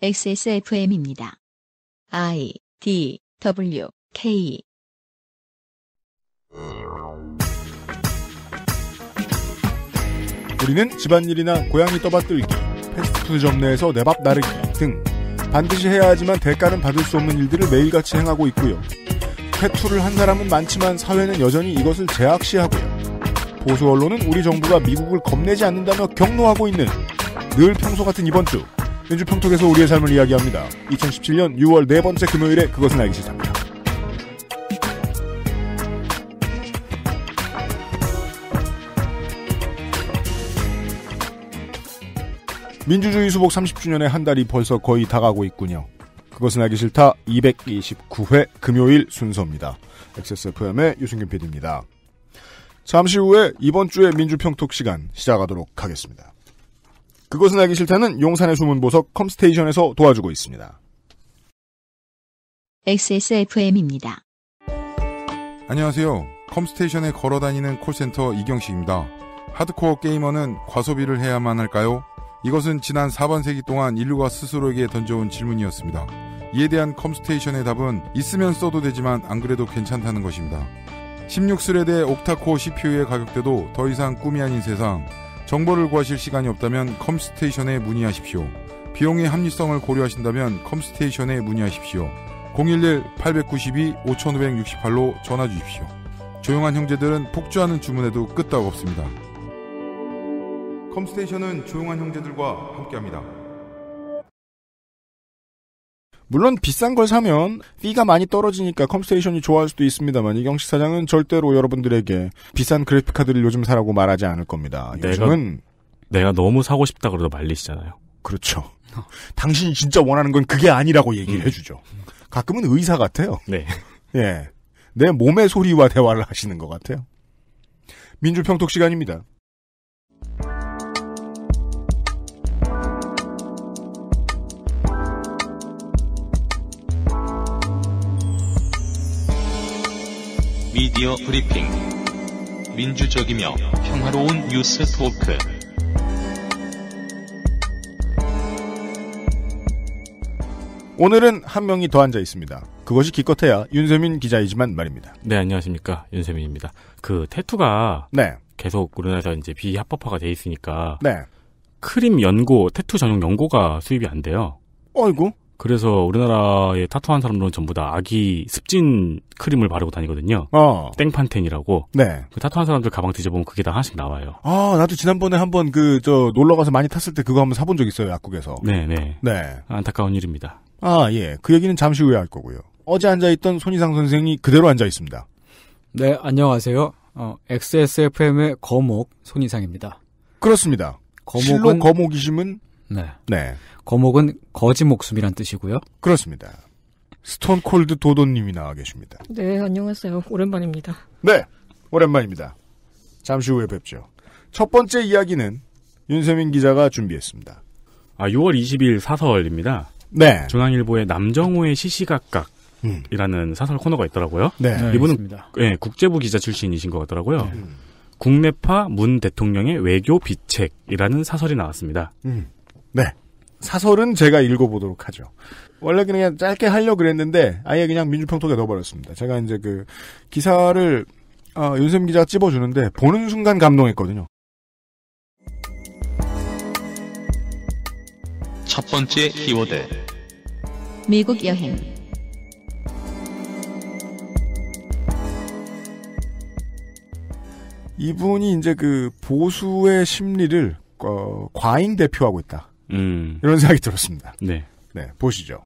XSFM입니다. I D W K 우리는 집안일이나 고양이 떠받들기, 패스트푸드점 내에서 내밥 나르기 등 반드시 해야 하지만 대가는 받을 수 없는 일들을 매일같이 행하고 있고요. 퇴투를 한 사람은 많지만 사회는 여전히 이것을 제약시하고요. 보수 언론은 우리 정부가 미국을 겁내지 않는다며 경로하고 있는 늘 평소 같은 이번 주 민주평통에서 우리의 삶을 이야기합니다. 2017년 6월 네 번째 금요일에 그것은 알기 시작합니다. 민주주의 수복 30주년의 한 달이 벌써 거의 다가고 있군요. 그것은 알기 싫다 229회 금요일 순서입니다. XSFM의 유승균 PD입니다. 잠시 후에 이번 주의 민주평톡 시간 시작하도록 하겠습니다. 그것은 알기 싫다는 용산의 숨은 보석 컴스테이션에서 도와주고 있습니다. XSFM입니다. 안녕하세요. 컴스테이션에 걸어다니는 콜센터 이경식입니다. 하드코어 게이머는 과소비를 해야만 할까요? 이것은 지난 4번 세기 동안 인류가 스스로에게 던져온 질문이었습니다. 이에 대한 컴스테이션의 답은 있으면 써도 되지만 안 그래도 괜찮다는 것입니다. 16스레드의 옥타코어 CPU의 가격대도 더 이상 꿈이 아닌 세상 정보를 구하실 시간이 없다면 컴스테이션에 문의하십시오. 비용의 합리성을 고려하신다면 컴스테이션에 문의하십시오. 011-892-5568로 전화 주십시오. 조용한 형제들은 폭주하는 주문에도 끄떡없습니다. 컴스테이션은 조용한 형제들과 함께합니다. 물론 비싼 걸 사면 피가 많이 떨어지니까 컴스테이션이 좋아할 수도 있습니다만 이경식 사장은 절대로 여러분들에게 비싼 그래픽 카드를 요즘 사라고 말하지 않을 겁니다. 내가, 요즘은 내가 너무 사고 싶다 그러다 말리시잖아요. 그렇죠. 당신이 진짜 원하는 건 그게 아니라고 얘기를 음. 해주죠. 가끔은 의사 같아요. 네. 예. 내 몸의 소리와 대화를 하시는 것 같아요. 민주평톡 시간입니다. 미디어 브리핑. 민주적이며 평화로운 뉴스 토크. 오늘은 한 명이 더 앉아 있습니다. 그것이 기껏해야 윤세민 기자이지만 말입니다. 네, 안녕하십니까. 윤세민입니다. 그테투가 네. 계속 우리나라에서 이제 비합법화가 돼 있으니까 네. 크림 연고, 테투 전용 연고가 수입이 안 돼요. 어이구. 그래서 우리나라의 타투한 사람들은 전부 다 아기 습진 크림을 바르고 다니거든요. 어. 땡판텐이라고. 네. 그 타투한 사람들 가방 뒤져보면 그게 다 하나씩 나와요. 아, 나도 지난번에 한번 그, 저, 놀러 가서 많이 탔을 때 그거 한번 사본 적 있어요, 약국에서. 네네. 네. 네. 안타까운 일입니다. 아, 예. 그 얘기는 잠시 후에 할 거고요. 어제 앉아있던 손희상 선생이 그대로 앉아있습니다. 네, 안녕하세요. 어, XSFM의 거목 손희상입니다. 그렇습니다. 거목은... 실로 거목이심은 네. 네. 거목은 거지 목숨이란 뜻이고요. 그렇습니다. 스톤콜드 도도님이 나와 계십니다. 네, 안녕하세요. 오랜만입니다. 네, 오랜만입니다. 잠시 후에 뵙죠. 첫 번째 이야기는 윤세민 기자가 준비했습니다. 아, 6월 20일 사설입니다. 네. 중앙일보의 남정호의 시시각각. 음. 이라는 음. 사설 코너가 있더라고요. 네. 네 이분은 네, 국제부 기자 출신이신 것 같더라고요. 음. 국내파 문 대통령의 외교 비책이라는 사설이 나왔습니다. 음. 네. 사설은 제가 읽어보도록 하죠. 원래 그냥 짧게 하려 고 그랬는데 아예 그냥 민주평통에 넣어버렸습니다. 제가 이제 그 기사를 어, 윤쌤 기자가 찝어주는데 보는 순간 감동했거든요. 첫 번째 키워드 미국 여행 이분이 이제 그 보수의 심리를 어, 과잉 대표하고 있다. 음. 이런 생각이 들었습니다. 네. 네, 보시죠.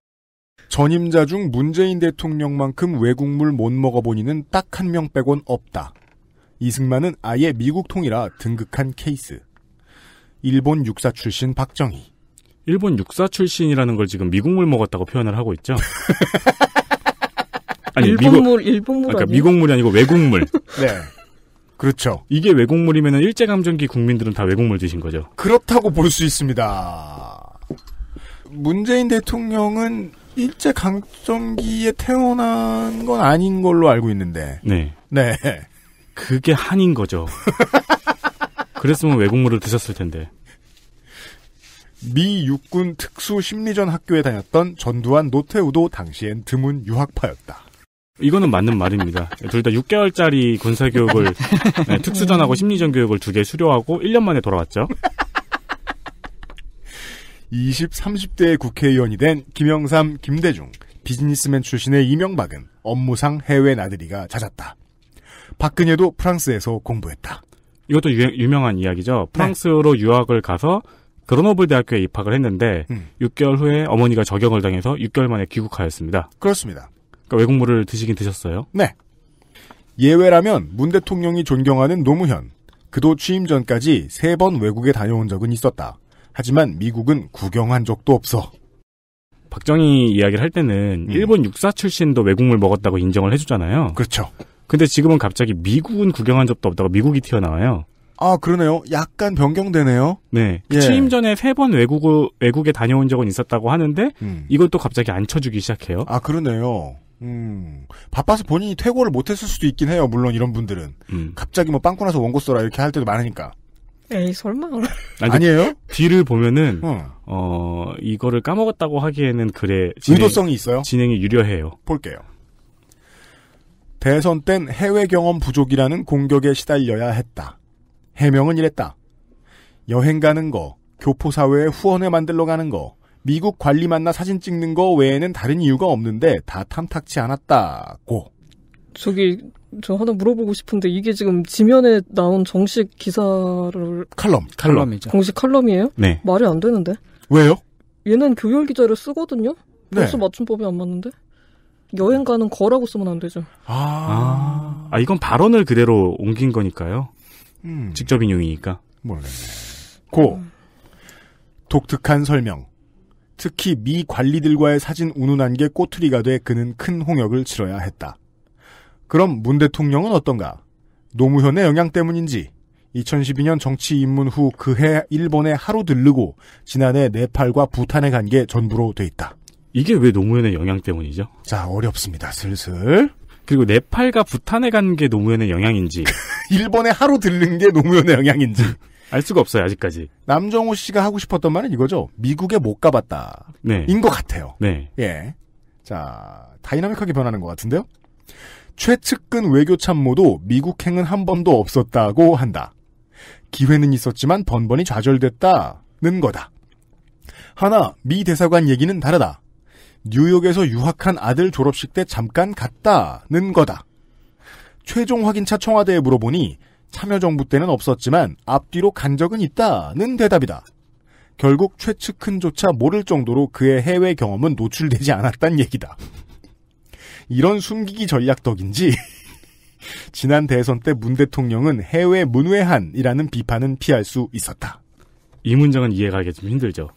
전임자 중 문재인 대통령만큼 외국물 못먹어보니는딱 한 명 빼곤 없다. 이승만은 아예 미국 통이라 등극한 케이스. 일본 육사 출신 박정희. 일본 육사 출신이라는 걸 지금 미국물 먹었다고 표현을 하고 있죠. 아니, 일본물, 미국, 일본물 그러니까 미국물이 아니고 외국물. 네. 그렇죠. 이게 외국물이면 일제감정기 국민들은 다 외국물 드신 거죠. 그렇다고 볼 수 있습니다. 문재인 대통령은 일제강점기에 태어난 건 아닌 걸로 알고 있는데. 네. 네. 그게 한인 거죠. 그랬으면 외국물을 드셨을 텐데. 미 육군 특수 심리전 학교에 다녔던 전두환 노태우도 당시엔 드문 유학파였다. 이거는 맞는 말입니다. 둘 다 6개월짜리 군사교육을, 네, 특수전하고 심리전 교육을 두 개 수료하고 1년 만에 돌아왔죠. 20, 30대 국회의원이 된 김영삼, 김대중, 비즈니스맨 출신의 이명박은 업무상 해외 나들이가 잦았다. 박근혜도 프랑스에서 공부했다. 이것도 유, 명한 이야기죠. 네. 프랑스로 네. 유학을 가서 그로노블 대학교에 입학을 했는데 음. 6개월 후에 어머니가 저격을 당해서 6개월 만에 귀국하였습니다. 그렇습니다. 그러니까 외국물을 드시긴 드셨어요? 네. 예외라면 문 대통령이 존경하는 노무현. 그도 취임 전까지 세 번 외국에 다녀온 적은 있었다. 하지만 미국은 구경한 적도 없어. 박정희 이야기를 할 때는 음. 일본 육사 출신도 외국물 먹었다고 인정을 해주잖아요. 그렇죠. 근데 지금은 갑자기 미국은 구경한 적도 없다고 미국이 튀어나와요. 아 그러네요. 약간 변경되네요. 네. 예. 취임 전에 세 번 외국 외국에 다녀온 적은 있었다고 하는데 음. 이것도 갑자기 안 쳐주기 시작해요. 아 그러네요. 음. 바빠서 본인이 퇴고를 못했을 수도 있긴 해요. 물론 이런 분들은 음. 갑자기 뭐 빵꾸 나서 원고 써라 이렇게 할 때도 많으니까. 에이 설마. 아니, 아니에요? 뒤를 보면은 어. 어. 이거를 까먹었다고 하기에는 그래 진행, 의도성이 있어요. 진행이 유려해요. 볼게요. 대선 땐 해외 경험 부족이라는 공격에 시달려야 했다. 해명은 이랬다. 여행 가는 거, 교포 사회의 후원을 만들러 가는 거, 미국 관리 만나 사진 찍는 거 외에는 다른 이유가 없는데 다 탐탁치 않았다고. 저기 저 하나 물어보고 싶은데 이게 지금 지면에 나온 정식 기사를 칼럼 칼럼이죠. 공식 칼럼이에요? 네. 말이 안 되는데. 왜요? 얘는 교열 기자를 쓰거든요. 네. 벌써 네. 맞춤법이 안 맞는데. 여행 가는 거라고 쓰면 안 되죠. 아, 아 이건 발언을 그대로 옮긴 거니까요. 음. 직접 인용이니까. 몰르겠네고 음. 독특한 설명. 특히 미 관리들과의 사진 운운한 게 꼬투리가 돼 그는 큰 홍역을 치러야 했다. 그럼 문 대통령은 어떤가? 노무현의 영향 때문인지 2012년 정치 입문 후 그해 일본에 하루 들르고 지난해 네팔과 부탄에 간 게 전부로 돼 있다. 이게 왜 노무현의 영향 때문이죠? 자, 어렵습니다. 슬슬. 그리고 네팔과 부탄에 간 게 노무현의 영향인지 일본에 하루 들른 게 노무현의 영향인지 알 수가 없어요 아직까지. 남정호 씨가 하고 싶었던 말은 이거죠. 미국에 못 가봤다. 네. 인것 같아요. 네. 예. 자 다이나믹하게 변하는 것 같은데요. 최측근 외교 참모도 미국행은 한 번도 없었다고 한다. 기회는 있었지만 번번이 좌절됐다는 거다. 하나, 미 대사관 얘기는 다르다. 뉴욕에서 유학한 아들 졸업식 때 잠깐 갔다는 거다. 최종 확인차 청와대에 물어보니 참여정부 때는 없었지만 앞뒤로 간 적은 있다는 대답이다. 결국 최측근조차 모를 정도로 그의 해외 경험은 노출되지 않았단 얘기다. 이런 숨기기 전략 덕인지 지난 대선 때 문 대통령은 해외 문외한이라는 비판은 피할 수 있었다. 이 문장은 이해가기 좀 힘들죠.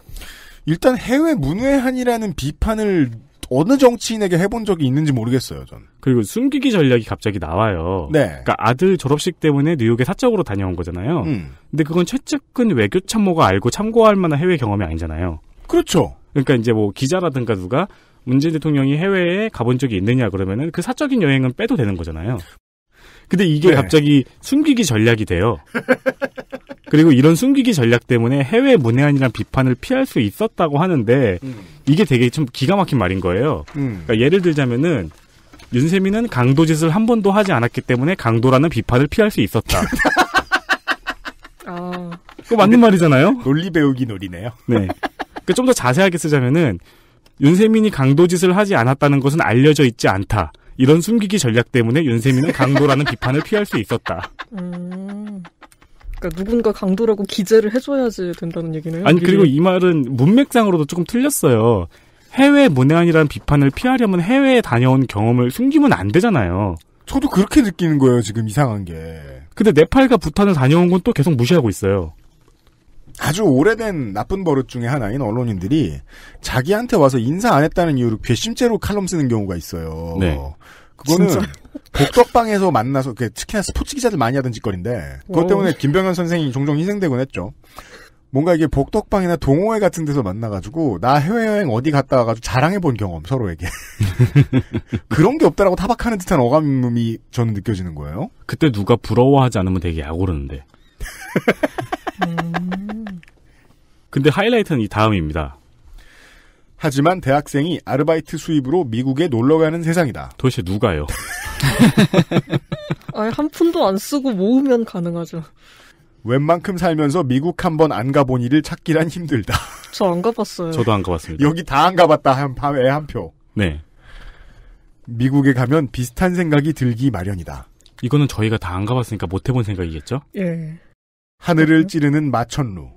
일단 해외 문외한이라는 비판을 어느 정치인에게 해본 적이 있는지 모르겠어요, 전. 그리고 숨기기 전략이 갑자기 나와요. 네. 그러니까 아들 졸업식 때문에 뉴욕에 사적으로 다녀온 거잖아요. 음. 근데 그건 최측근 외교 참모가 알고 참고할 만한 해외 경험이 아니잖아요. 그렇죠. 그러니까 이제 뭐 기자라든가 누가 문재인 대통령이 해외에 가본 적이 있느냐 그러면은 그 사적인 여행은 빼도 되는 거잖아요. 근데 이게 네. 갑자기 숨기기 전략이 돼요. 그리고 이런 숨기기 전략 때문에 해외 문외한이란 비판을 피할 수 있었다고 하는데 음. 이게 되게 좀 기가 막힌 말인 거예요. 음. 그러니까 예를 들자면은 윤세민은 강도짓을 한 번도 하지 않았기 때문에 강도라는 비판을 피할 수 있었다. 어... 그거 맞는 말이잖아요. 논리 배우기 놀이네요. 네. 그 좀더 그러니까 자세하게 쓰자면은 윤세민이 강도짓을 하지 않았다는 것은 알려져 있지 않다. 이런 숨기기 전략 때문에 윤세민은 강도라는 비판을 피할 수 있었다. 음... 그러니까 누군가 강도라고 기재를 해줘야지 된다는 얘기네요. 아니 우리. 그리고 이 말은 문맥상으로도 조금 틀렸어요. 해외 문외한이라는 비판을 피하려면 해외에 다녀온 경험을 숨기면 안 되잖아요. 저도 그렇게 느끼는 거예요 지금 이상한 게. 근데 네팔과 부탄을 다녀온 건 또 계속 무시하고 있어요. 아주 오래된 나쁜 버릇 중에 하나인 언론인들이 자기한테 와서 인사 안 했다는 이유로 괘씸죄로 칼럼 쓰는 경우가 있어요. 네. 그거는 복덕방에서 만나서 그 특히나 스포츠 기자들 많이 하던 짓거리인데 그것 어. 때문에 김병현 선생이 종종 희생되곤 했죠. 뭔가 이게 복덕방이나 동호회 같은 데서 만나가지고 나 해외여행 어디 갔다 와가지고 자랑해본 경험 서로에게 그런 게 없다라고 타박하는 듯한 어감이 저는 느껴지는 거예요. 그때 누가 부러워하지 않으면 되게 약오르는데. 음. 근데 하이라이트는 이 다음입니다. 하지만 대학생이 아르바이트 수입으로 미국에 놀러가는 세상이다. 도대체 누가요? 아니, 한 푼도 안 쓰고 모으면 가능하죠. 웬만큼 살면서 미국 한 번 안 가본 일을 찾기란 힘들다. 저 안 가봤어요. 저도 안 가봤습니다. 여기 다 안 가봤다 한 밤에 한 표. 네. 미국에 가면 비슷한 생각이 들기 마련이다. 이거는 저희가 다 안 가봤으니까 못 해본 생각이겠죠? 예. 하늘을 찌르는 마천루,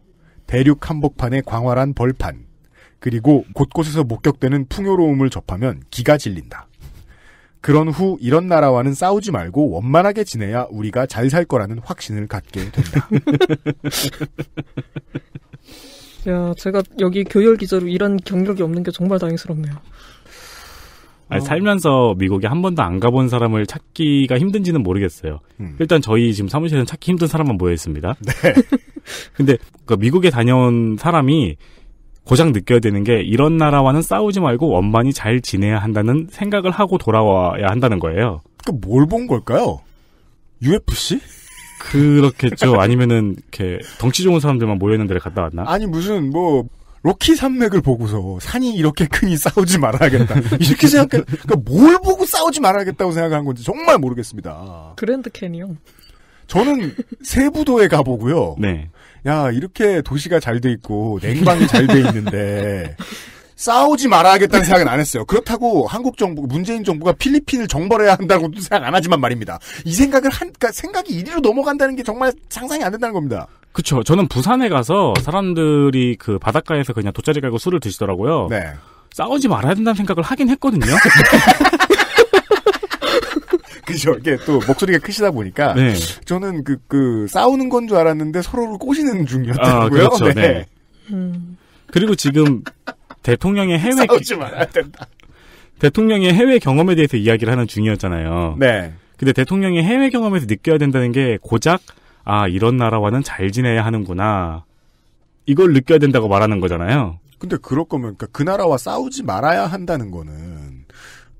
대륙 한복판의 광활한 벌판, 그리고 곳곳에서 목격되는 풍요로움을 접하면 기가 질린다. 그런 후 이런 나라와는 싸우지 말고 원만하게 지내야 우리가 잘 살 거라는 확신을 갖게 된다. 야, 제가 여기 교열 기자로 이런 경력이 없는 게 정말 다행스럽네요. 아니, 살면서 미국에 한 번도 안 가본 사람을 찾기가 힘든지는 모르겠어요. 음. 일단 저희 지금 사무실은 찾기 힘든 사람만 모여 있습니다. 네. 근데 그 미국에 다녀온 사람이 고작 느껴야 되는 게 이런 나라와는 싸우지 말고 원만히 잘 지내야 한다는 생각을 하고 돌아와야 한다는 거예요. 그 뭘 본 걸까요? UFC? 그렇겠죠. 아니면은 이렇게 덩치 좋은 사람들만 모여 있는 데를 갔다 왔나? 아니 무슨 뭐 로키 산맥을 보고서 산이 이렇게 크니 싸우지 말아야겠다. 이렇게 생각해. 그러니까 뭘 보고 싸우지 말아야겠다고 생각한 건지 정말 모르겠습니다. 그랜드 캐니언. 저는 세부도에 가보고요. 네. 야 이렇게 도시가 잘 돼 있고 냉방이 잘 돼 있는데 싸우지 말아야겠다는 생각은 안 했어요. 그렇다고 한국 정부, 문재인 정부가 필리핀을 정벌해야 한다고도 생각 안 하지만 말입니다. 이 생각을 한, 그러니까 생각이 이리로 넘어간다는 게 정말 상상이 안 된다는 겁니다. 그쵸. 저는 부산에 가서 사람들이 그 바닷가에서 그냥 돗자리 깔고 술을 드시더라고요. 네. 싸우지 말아야 된다는 생각을 하긴 했거든요. 그죠. 이게 또 목소리가 크시다 보니까 네. 저는 그, 그 싸우는 건 줄 알았는데 서로를 꼬시는 중이었다고요. 아, 그렇죠. 네. 네. 음. 그리고 지금 대통령의 해외 싸우지 말아야 된다. 대통령의 해외 경험에 대해서 이야기를 하는 중이었잖아요. 네. 근데 대통령의 해외 경험에서 느껴야 된다는 게 고작 아 이런 나라와는 잘 지내야 하는구나 이걸 느껴야 된다고 말하는 거잖아요. 근데 그럴 거면 그그 그러니까 나라와 싸우지 말아야 한다는 거는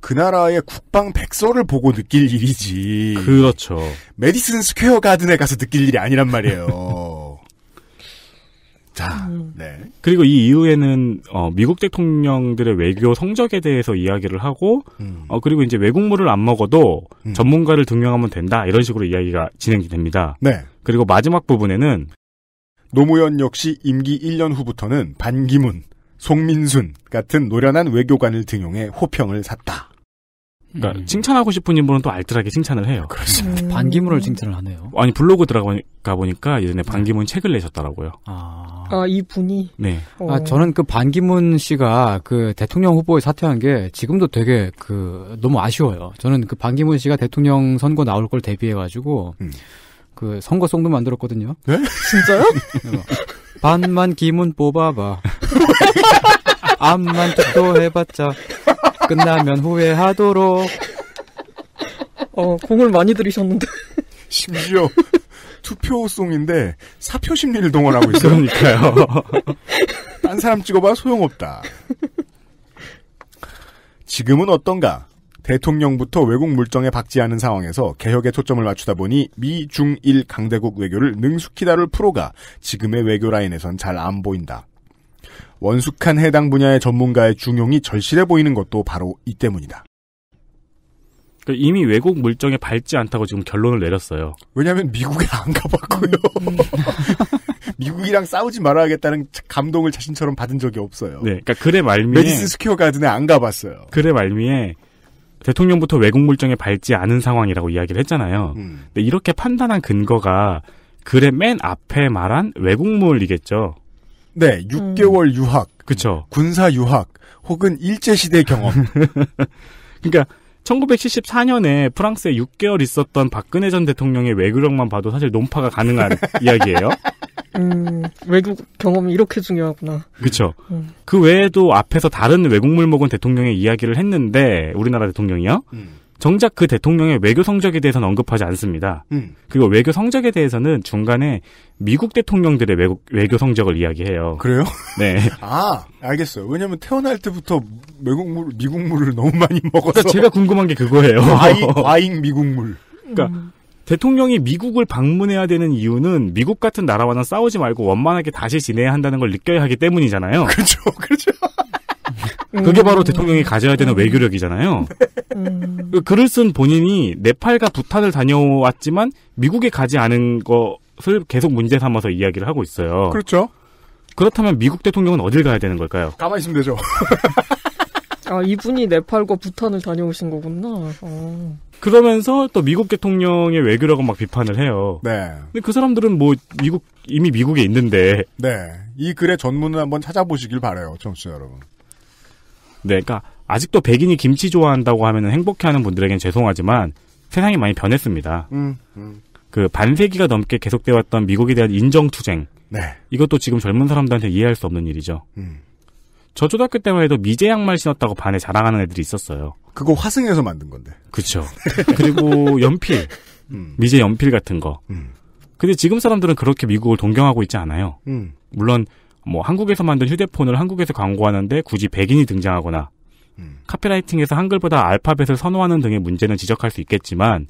그 나라의 국방 백서를 보고 느낄 일이지. 그렇죠. 메디슨 스퀘어 가든에 가서 느낄 일이 아니란 말이에요. 자, 음. 네. 그리고 이 이후에는 어, 미국 대통령들의 외교 성적에 대해서 이야기를 하고, 음. 어, 그리고 이제 외국물을 안 먹어도 음. 전문가를 등용하면 된다 이런 식으로 이야기가 진행이 됩니다. 네. 그리고 마지막 부분에는 노무현 역시 임기 1년 후부터는 반기문, 송민순 같은 노련한 외교관을 등용해 호평을 샀다. 그러니까 음. 칭찬하고 싶은 인물은 또 알뜰하게 칭찬을 해요. 그렇습니다. 음. 반기문을 칭찬을 하네요. 아니 블로그 들어가 보니까 예전에 네. 반기문 네. 책을 내셨더라고요. 아, 아분이 네. 어. 아 저는 그 반기문 씨가 그 대통령 후보에 사퇴한 게 지금도 되게 그 너무 아쉬워요. 저는 그 반기문 씨가 대통령 선거 나올 걸 대비해 가지고 음. 그 선거송도 만들었거든요. 네? 진짜요? 어. 반만 기문 뽑아봐. 암만 득 해봤자 끝나면 후회하도록. 어, 공을 많이 들이셨는데. 심지어 투표송인데 사표 심리를 동원하고 있어요. 그러니까요. 딴 사람 찍어봐 소용없다. 지금은 어떤가? 대통령부터 외국 물정에 박지 않은 상황에서 개혁에 초점을 맞추다 보니 미, 중, 일 강대국 외교를 능숙히 다룰 프로가 지금의 외교 라인에선 잘 안 보인다. 원숙한 해당 분야의 전문가의 중용이 절실해 보이는 것도 바로 이 때문이다. 그러니까 이미 외국 물정에 밟지 않다고 지금 결론을 내렸어요. 왜냐하면 미국에 안 가봤고요. 미국이랑 싸우지 말아야겠다는 감동을 자신처럼 받은 적이 없어요. 네, 그러니까 그래 말미에 메디슨 스퀘어 가든에 안 가봤어요. 그래 말미에 대통령부터 외국 물정에 밟지 않은 상황이라고 이야기를 했잖아요. 음. 근데 이렇게 판단한 근거가 글의 맨 앞에 말한 외국물이겠죠. 네, 6개월 음. 유학, 그쵸? 군사 유학 혹은 일제 시대 경험. 그러니까 1974년에 프랑스에 6개월 있었던 박근혜 전 대통령의 외교력만 봐도 사실 논파가 가능한 이야기예요. 음, 외국 경험이 이렇게 중요하구나. 그렇 음. 그 외에도 앞에서 다른 외국물 먹은 대통령의 이야기를 했는데 우리나라 대통령이요. 음. 정작 그 대통령의 외교 성적에 대해서는 언급하지 않습니다. 음. 그리고 외교 성적에 대해서는 중간에 미국 대통령들의 외국, 외교 성적을 이야기해요. 그래요? 네. 아, 알겠어요. 왜냐면 태어날 때부터 미국물, 미국물을 너무 많이 먹어서. 그러니까 제가 궁금한 게 그거예요. 과잉, 아, 미국물. 그러니까 음. 대통령이 미국을 방문해야 되는 이유는 미국 같은 나라와는 싸우지 말고 원만하게 다시 지내야 한다는 걸 느껴야 하기 때문이잖아요. 그렇죠, 그렇죠. 그게 바로 음. 대통령이 가져야 되는 외교력이잖아요. 음. 그 글을 쓴 본인이 네팔과 부탄을 다녀왔지만 미국에 가지 않은 것을 계속 문제 삼아서 이야기를 하고 있어요. 그렇죠. 그렇다면 미국 대통령은 어딜 가야 되는 걸까요? 가만히 있으면 되죠. 아, 이분이 네팔과 부탄을 다녀오신 거구나. 어. 그러면서 또 미국 대통령의 외교라고 막 비판을 해요. 네. 근데 그 사람들은 뭐 미국 이미 미국에 있는데. 네. 이 글의 전문을 한번 찾아보시길 바래요, 청취자 여러분. 네, 그러니까 아직도 백인이 김치 좋아한다고 하면 행복해하는 분들에겐 죄송하지만 세상이 많이 변했습니다. 음, 음. 그 반세기가 넘게 계속돼 왔던 미국에 대한 인정투쟁. 네. 이것도 지금 젊은 사람들한테 이해할 수 없는 일이죠. 음. 저 초등학교 때만 해도 미제 양말 신었다고 반에 자랑하는 애들이 있었어요. 그거 화승에서 만든 건데. 그렇죠. 그리고 연필, 음. 미제 연필 같은 거. 음. 근데 지금 사람들은 그렇게 미국을 동경하고 있지 않아요. 음. 물론 뭐 한국에서 만든 휴대폰을 한국에서 광고하는데 굳이 백인이 등장하거나 음. 카피라이팅에서 한글보다 알파벳을 선호하는 등의 문제는 지적할 수 있겠지만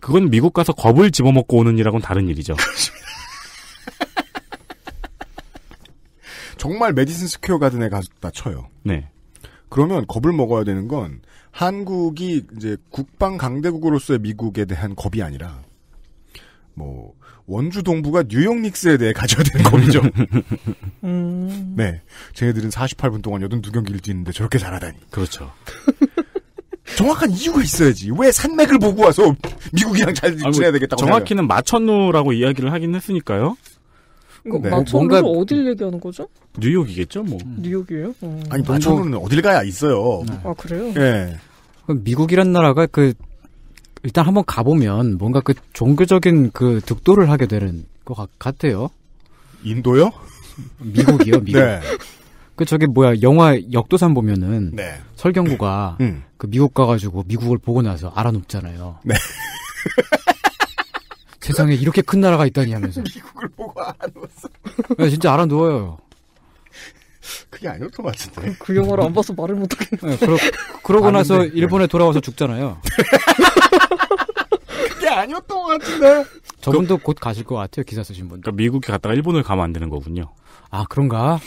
그건 미국 가서 겁을 집어먹고 오는 일하고는 다른 일이죠. 정말 메디슨 스퀘어 가든에 갔다 쳐요. 네. 그러면 겁을 먹어야 되는 건 한국이 이제 국방 강대국으로서의 미국에 대한 겁이 아니라 뭐 원주 동부가 뉴욕 닉스에 대해 가져야 되는 겁니다. 음... 네. 쟤네들은 48분 동안 82경기를 뛰는데 저렇게 잘하다니. 그렇죠. 정확한 이유가 있어야지. 왜 산맥을 보고 와서 미국이랑 잘 지내야 되겠다고. 정확히는 마천루라고 이야기를 하긴 했으니까요. 그 네. 마천루를 뭔가... 어딜 얘기하는 거죠? 뉴욕이겠죠, 뭐. 음. 뉴욕이에요? 어... 아니, 마천루는 어딜 가야 있어요. 아, 그래요? 예. 네. 미국이란 나라가 그 일단 한번 가보면 뭔가 그 종교적인 그 득도를 하게 되는 것 같, 아요 인도요? 미국이요, 미국. 네. 그 저기 뭐야 영화 역도산 보면은 네. 설경구가 음. 그 미국 가가지고 미국을 보고 나서 알아눕잖아요. 네. 세상에 이렇게 큰 나라가 있다니 하면서 미국을 보고 알아누웠어. 네, 진짜 알아누워요. 그게 아니었던 것 같은데. 그, 그 영화를 안 봐서 말을 못하겠네. 네, 그러, 고 나서 일본에 돌아와서 죽잖아요. 그게 아니었던 것 같은데. 저분도 그, 곧 가실 것 같아요, 기사 쓰신 분. 그러니까 미국에 갔다가 일본을 가면 안 되는 거군요. 아, 그런가?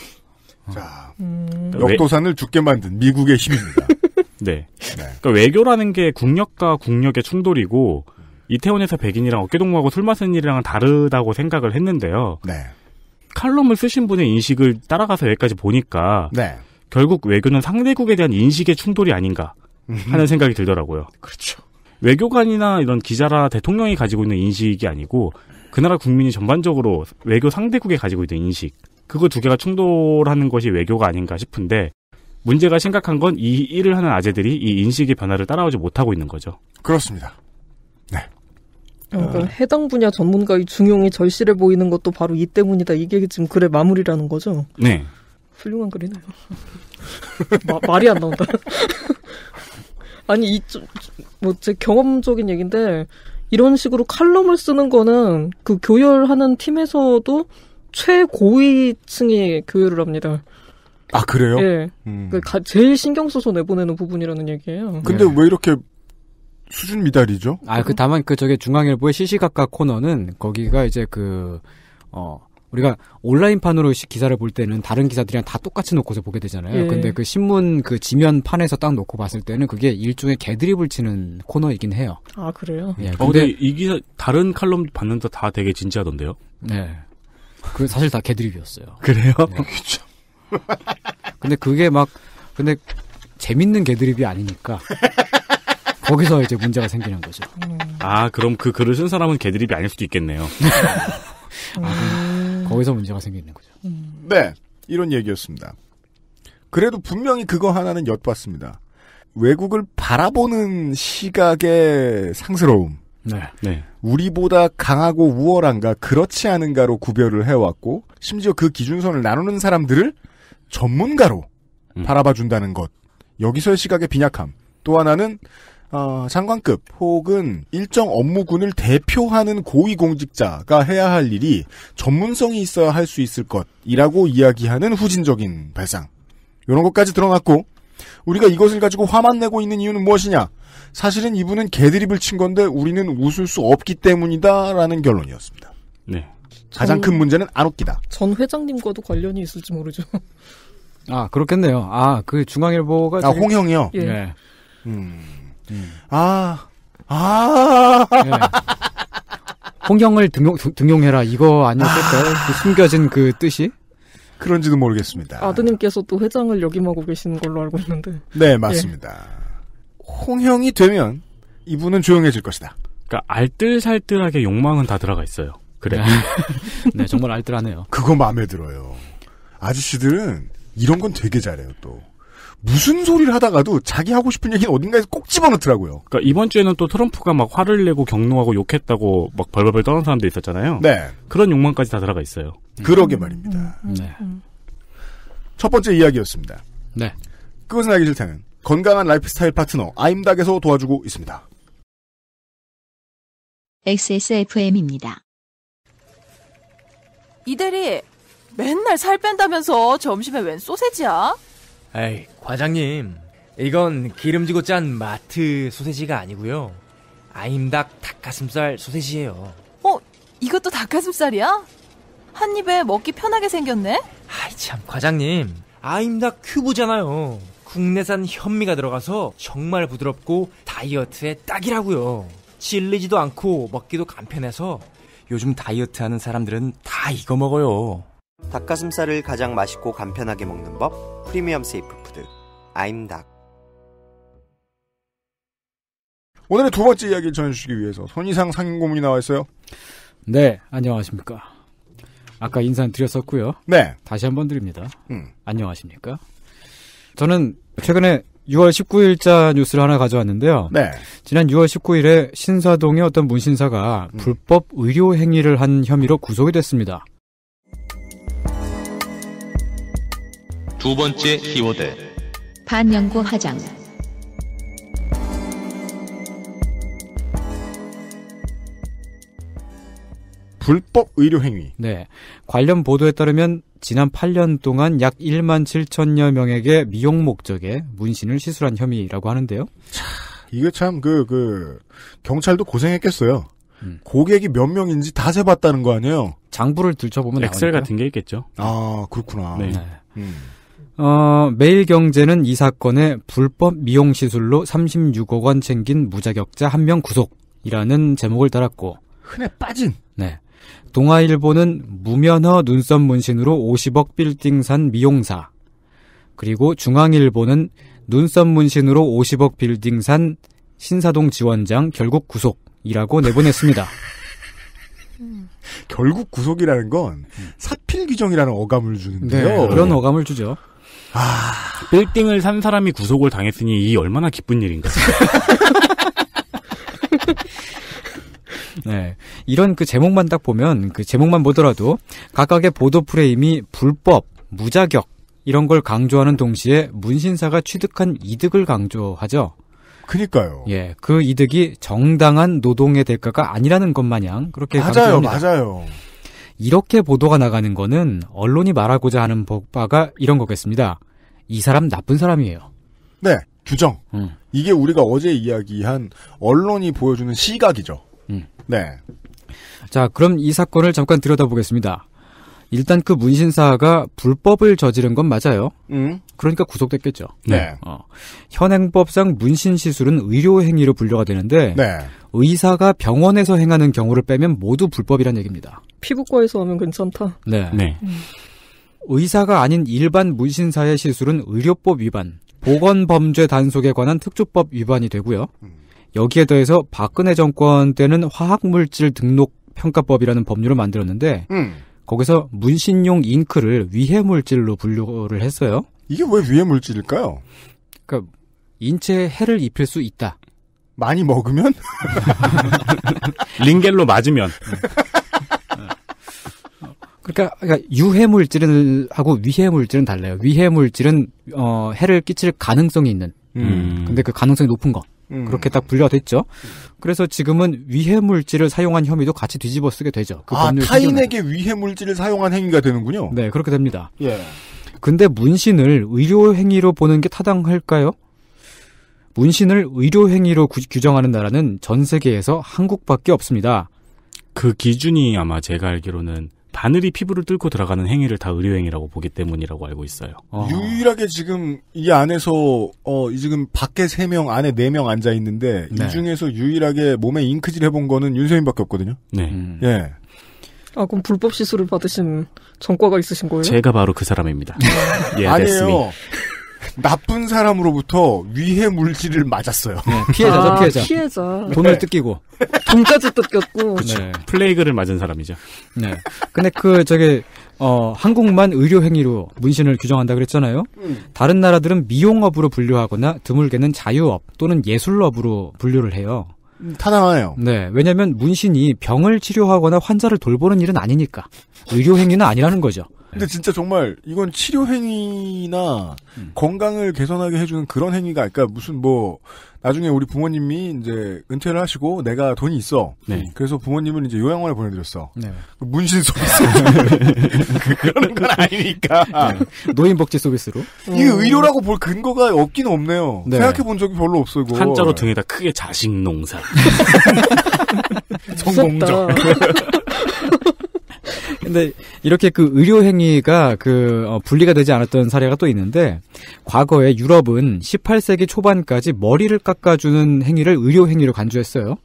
자, 음... 역도산을 죽게 만든 미국의 힘입니다. 네. 네. 그러니까 외교라는 게 국력과 국력의 충돌이고 음. 이태원에서 백인이랑 어깨동무하고 술 마시는 일이랑은 다르다고 생각을 했는데요. 네. 칼럼을 쓰신 분의 인식을 따라가서 여기까지 보니까 네. 결국 외교는 상대국에 대한 인식의 충돌이 아닌가 하는 음. 생각이 들더라고요. 그렇죠. 외교관이나 이런 기자라 대통령이 가지고 있는 인식이 아니고 그 나라 국민이 전반적으로 외교 상대국에 가지고 있는 인식 그거 두 개가 충돌하는 것이 외교가 아닌가 싶은데 문제가 심각한 건 이 일을 하는 아재들이 이 인식의 변화를 따라오지 못하고 있는 거죠. 그렇습니다. 네. 그러니까 해당 분야 전문가의 중용이 절실해 보이는 것도 바로 이 때문이다. 이게 지금 글의 마무리라는 거죠. 네. 훌륭한 글이네요. 마, 말이 안 나온다. 아니 이뭐제 경험적인 얘기인데 이런 식으로 칼럼을 쓰는 거는 그 교열하는 팀에서도 최고위층이 교열을 합니다. 아 그래요? 예. 음. 그 제일 신경 써서 내보내는 부분이라는 얘기예요. 근데 네. 왜 이렇게 수준 미달이죠. 아, 그 다만 그 저게 중앙일보의 시시각각 코너는 거기가 이제 그 어. 우리가 온라인판으로 기사를 볼 때는 다른 기사들이랑 다 똑같이 놓고서 보게 되잖아요. 예. 근데 그 신문 그 지면판에서 딱 놓고 봤을 때는 그게 일종의 개드립을 치는 코너이긴 해요. 아, 그래요? 예, 어, 근데, 어, 근데 이 기사, 다른 칼럼 봤는데 다 되게 진지하던데요? 네. 그 사실 다 개드립이었어요. 그래요? 네. 근데 그게 막, 근데 재밌는 개드립이 아니니까. 거기서 이제 문제가 생기는 거죠. 음. 아, 그럼 그 글을 쓴 사람은 개드립이 아닐 수도 있겠네요. 아, 음. 거기서 문제가 생기는 거죠. 음. 네. 이런 얘기였습니다. 그래도 분명히 그거 하나는 엿봤습니다. 외국을 바라보는 시각의 상스러움. 네. 네. 우리보다 강하고 우월한가 그렇지 않은가로 구별을 해왔고 심지어 그 기준선을 나누는 사람들을 전문가로 음. 바라봐 준다는 것. 여기서의 시각의 빈약함. 또 하나는 어, 장관급 혹은 일정 업무군을 대표하는 고위공직자가 해야 할 일이 전문성이 있어야 할 수 있을 것이라고 이야기하는 후진적인 발상. 이런 것까지 드러났고 우리가 이것을 가지고 화만 내고 있는 이유는 무엇이냐? 사실은 이분은 개드립을 친 건데 우리는 웃을 수 없기 때문이다라는 결론이었습니다. 네. 가장 전, 큰 문제는 안 웃기다. 전 회장님과도 관련이 있을지 모르죠. 아 그렇겠네요. 아 그 중앙일보가 아 홍형이요. 예. 네. 음. 아, 아. 네. 홍경을 등용, 등용해라. 이거 아니었을까요? 아. 그 숨겨진 그 뜻이? 그런지도 모르겠습니다. 아드님께서 또 회장을 역임하고 계시는 걸로 알고 있는데. 네, 맞습니다. 예. 홍형이 되면 이분은 조용해질 것이다. 그러니까 알뜰살뜰하게 욕망은 다 들어가 있어요. 그래. 네, 네 정말 알뜰하네요. 그거 마음에 들어요. 아저씨들은 이런 건 되게 잘해요, 또. 무슨 소리를 하다가도 자기 하고 싶은 얘기는 어딘가에서 꼭 집어넣더라고요. 그니까 이번 주에는 또 트럼프가 막 화를 내고 격노하고 욕했다고 막 벌벌벌 떠는 사람도 있었잖아요. 네. 그런 욕망까지 다 들어가 있어요. 음. 그러게 말입니다. 음, 음, 네. 첫 번째 이야기였습니다. 네. 그것은 알기 싫다는 건강한 라이프 스타일 파트너 아임닥에서 도와주고 있습니다. XSFM입니다. 이대리, 맨날 살 뺀다면서 점심에 웬 소세지야? 에이, 과장님. 이건 기름지고 짠 마트 소세지가 아니고요. 아임닭 닭가슴살 소세지예요. 어, 이것도 닭가슴살이야? 한 입에 먹기 편하게 생겼네. 아이 참, 과장님. 아임닭 큐브잖아요. 국내산 현미가 들어가서 정말 부드럽고 다이어트에 딱이라고요. 질리지도 않고 먹기도 간편해서 요즘 다이어트 하는 사람들은 다 이거 먹어요. 닭가슴살을 가장 맛있고 간편하게 먹는 법 프리미엄 세이프 푸드 아임닭 오늘의 두 번째 이야기를 전해주시기 위해서 손이상 상인고문이 나와 있어요. 네, 안녕하십니까. 아까 인사 드렸었고요. 네. 다시 한번 드립니다. 음. 안녕하십니까. 저는 최근에 6월 19일자 뉴스를 하나 가져왔는데요. 네. 지난 6월 19일에 신사동의 어떤 문신사가 음. 불법 의료 행위를 한 혐의로 구속이 됐습니다. 두 번째 키워드 반영구 화장 불법 의료 행위. 네. 관련 보도에 따르면 지난 8년 동안 약 1만 7천여 명에게 미용 목적의 문신을 시술한 혐의라고 하는데요. 차, 이게 참 그, 그, 경찰도 고생했겠어요. 음. 고객이 몇 명인지 다 세봤다는 거 아니에요? 장부를 들춰보면 엑셀 같은 게 있겠죠. 아, 그렇구나. 네. 네. 음. 어, 매일경제는 이사건의 불법 미용 시술로 36억 원 챙긴 무자격자 한 명 구속이라는 제목을 달았고 흔해 빠진 네. 동아일보는 무면허 눈썹 문신으로 50억 빌딩 산 미용사 그리고 중앙일보는 눈썹 문신으로 50억 빌딩 산 신사동 지원장 결국 구속이라고 내보냈습니다. 결국 구속이라는 건 음. 사필 규정이라는 어감을 주는데요. 네, 그런 어감을 주죠. 아... 빌딩을 산 사람이 구속을 당했으니 이 얼마나 기쁜 일인가. 네. 이런 그 제목만 딱 보면 그 제목만 보더라도 각각의 보도 프레임이 불법, 무자격 이런 걸 강조하는 동시에 문신사가 취득한 이득을 강조하죠. 그니까요. 예, 그 이득이 정당한 노동의 대가가 아니라는 것 마냥 그렇게 맞아요, 강조합니다. 맞아요. 이렇게 보도가 나가는 거는 언론이 말하고자 하는 법바가 이런 거겠습니다. 이 사람 나쁜 사람이에요. 네, 규정. 음. 이게 우리가 어제 이야기한 언론이 보여주는 시각이죠. 음. 네. 자, 그럼 이 사건을 잠깐 들여다보겠습니다. 일단 그 문신사가 불법을 저지른 건 맞아요. 음. 그러니까 구속됐겠죠. 네. 어. 현행법상 문신 시술은 의료 행위로 분류가 되는데 네. 의사가 병원에서 행하는 경우를 빼면 모두 불법이란 얘기입니다. 피부과에서 하면 괜찮다. 네. 네. 음. 의사가 아닌 일반 문신사의 시술은 의료법 위반, 보건범죄 단속에 관한 특조법 위반이 되고요. 여기에 더해서 박근혜 정권 때는 화학물질 등록 평가법이라는 법률을 만들었는데 음. 거기서 문신용 잉크를 위해물질로 분류를 했어요. 이게 왜 위해물질일까요? 그러니까 인체에 해를 입힐 수 있다. 많이 먹으면? 링겔로 맞으면. 그러니까, 그러니까 유해 물질 하고 위해 물질은 달라요. 위해 물질은 어, 해를 끼칠 가능성이 있는. 음. 근데 그 가능성이 높은 거. 음. 그렇게 딱 분류가 됐죠. 그래서 지금은 위해 물질을 사용한 혐의도 같이 뒤집어 쓰게 되죠. 그 아, 타인에게 위해 물질을 사용한 행위가 되는군요. 네, 그렇게 됩니다. 예. 근데 문신을 의료 행위로 보는 게 타당할까요? 문신을 의료행위로 규정하는 나라는 전 세계에서 한국밖에 없습니다. 그 기준이 아마 제가 알기로는 바늘이 피부를 뚫고 들어가는 행위를 다 의료행위라고 보기 때문이라고 알고 있어요. 어. 유일하게 지금 이 안에서 어 지금 밖에 세명 안에 네 명 앉아 있는데 네. 이 중에서 유일하게 몸에 잉크질 해본 거는 윤세민밖에 없거든요. 네. 음. 예. 아 그럼 불법 시술을 받으신 전과가 있으신 거예요? 제가 바로 그 사람입니다. 네. 예, 아니에요. 나쁜 사람으로부터 위해 물질을 맞았어요. 네, 피해자죠, 아, 피해자. 피해자. 돈을 네. 뜯기고 돈까지 뜯겼고. 그 네. 플레이그를 맞은 사람이죠. 네. 근데 그저기 어, 한국만 의료 행위로 문신을 규정한다 그랬잖아요. 음. 다른 나라들은 미용업으로 분류하거나 드물게는 자유업 또는 예술업으로 분류를 해요. 음, 타당하네요. 네, 왜냐하면 문신이 병을 치료하거나 환자를 돌보는 일은 아니니까 의료 행위는 아니라는 거죠. 근데 네. 진짜 정말 이건 치료 행위나 음. 건강을 개선하게 해주는 그런 행위가 그러니까 무슨 뭐 나중에 우리 부모님이 이제 은퇴를 하시고 내가 돈이 있어. 네. 그래서 부모님을 이제 요양원에 보내드렸어. 네. 문신 서비스 그런 건 아니니까 네. 노인 복지 서비스로 이게 의료라고 볼 근거가 없긴 없네요. 네. 생각해 본 적이 별로 없어 이거. 한자로 등에다 크게 자식 농사. 성공적. 근데 이렇게 그 의료 행위가 그 어, 분리가 되지 않았던 사례가 또 있는데 과거에 유럽은 18세기 초반까지 머리를 깎아주는 행위를 의료 행위로 간주했어요.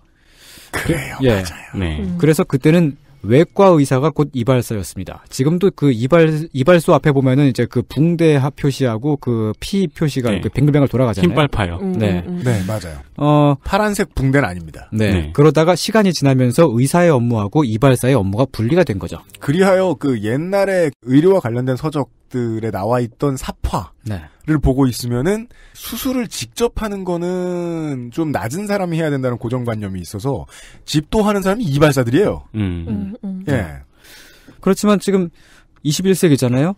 그래요, 예. 맞아요. 네. 음. 그래서 그때는 외과 의사가 곧 이발사였습니다. 지금도 그 이발 이발소 앞에 보면은 이제 그 붕대 표시하고 그 피 표시가 네. 그 뱅글뱅글 돌아가잖아요. 흰빨 파요. 음, 네, 음, 음. 네 맞아요. 어 파란색 붕대는 아닙니다. 네. 네. 그러다가 시간이 지나면서 의사의 업무하고 이발사의 업무가 분리가 된 거죠. 그리하여 그 옛날에 의료와 관련된 서적 것들에 나와 있던 사파를 네. 보고 있으면은 수술을 직접 하는 거는 좀 낮은 사람이 해야 된다는 고정관념이 있어서 집도 하는 사람이 이발사들이에요. 음. 음, 음. 음. 예. 네. 그렇지만 지금 21세기잖아요.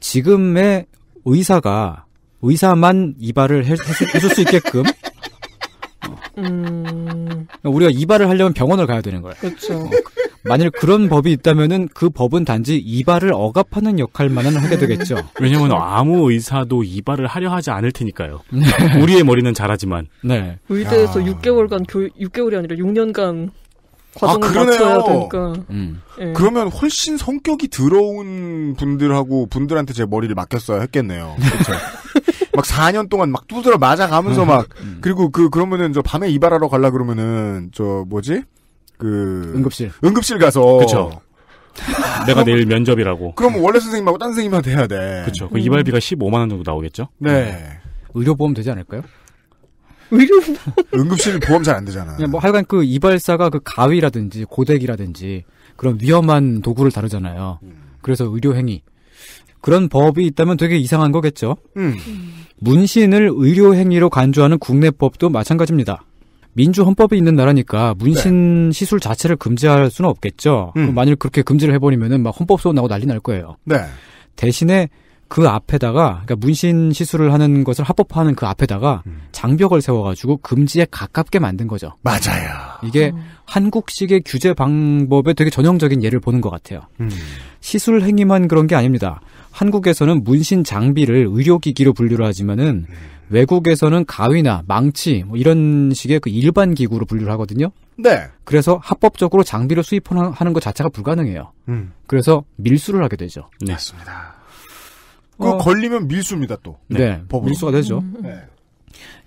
지금의 의사가 의사만 이발을 해, 줄수 있게끔 음... 우리가 이발을 하려면 병원을 가야 되는 거예요. 그렇죠. 어. 만일 그런 법이 있다면은 그 법은 단지 이발을 억압하는 역할만은 하게 되겠죠. 왜냐면 아무 의사도 이발을 하려 하지 않을 테니까요. 네. 우리의 머리는 잘하지만. 네. 의대에서 야. 6개월간 교 6개월이 아니라 6년간 아, 과정을 아, 그러네요. 되니까. 음. 네. 그러면 훨씬 성격이 더러운 분들하고 분들한테 제 머리를 맡겼어야 했겠네요. 그렇죠. 막 4년 동안 막 두드려 맞아가면서 막 음. 그리고 그 그러면은 저 밤에 이발하러 갈라 그러면은 저 뭐지? 그 응급실 응급실 가서 그쵸. 내가 내일 면접이라고. 그럼 원래 선생님하고 딴 선생님한테 해야 돼. 그렇죠. 그 이발비가 15만 원 정도 나오겠죠? 네. 네. 의료보험 되지 않을까요? 응급실 보험 잘 안 되잖아. 그냥 뭐 하여간 그 이발사가 그 가위라든지 고데기라든지 그런 위험한 도구를 다루잖아요. 그래서 의료 행위 그런 법이 있다면 되게 이상한 거겠죠. 음. 음. 문신을 의료 행위로 간주하는 국내법도 마찬가지입니다. 민주 헌법이 있는 나라니까 문신 네. 시술 자체를 금지할 수는 없겠죠. 음. 만일 그렇게 금지를 해버리면은 막 헌법 소원 나고 난리 날 거예요. 네. 대신에 그 앞에다가 그러니까 문신 시술을 하는 것을 합법화하는 그 앞에다가 음. 장벽을 세워가지고 금지에 가깝게 만든 거죠. 맞아요. 이게 음. 한국식의 규제 방법의 되게 전형적인 예를 보는 것 같아요. 음. 시술 행위만 그런 게 아닙니다. 한국에서는 문신 장비를 의료기기로 분류를 하지만은 음. 외국에서는 가위나 망치 뭐 이런 식의 그 일반 기구로 분류를 하거든요. 네. 그래서 합법적으로 장비를 수입하는 것 자체가 불가능해요. 음. 그래서 밀수를 하게 되죠. 네. 맞습니다. 어. 그 어... 걸리면 밀수입니다 또. 네. 네. 법으로. 밀수가 되죠. 음. 네.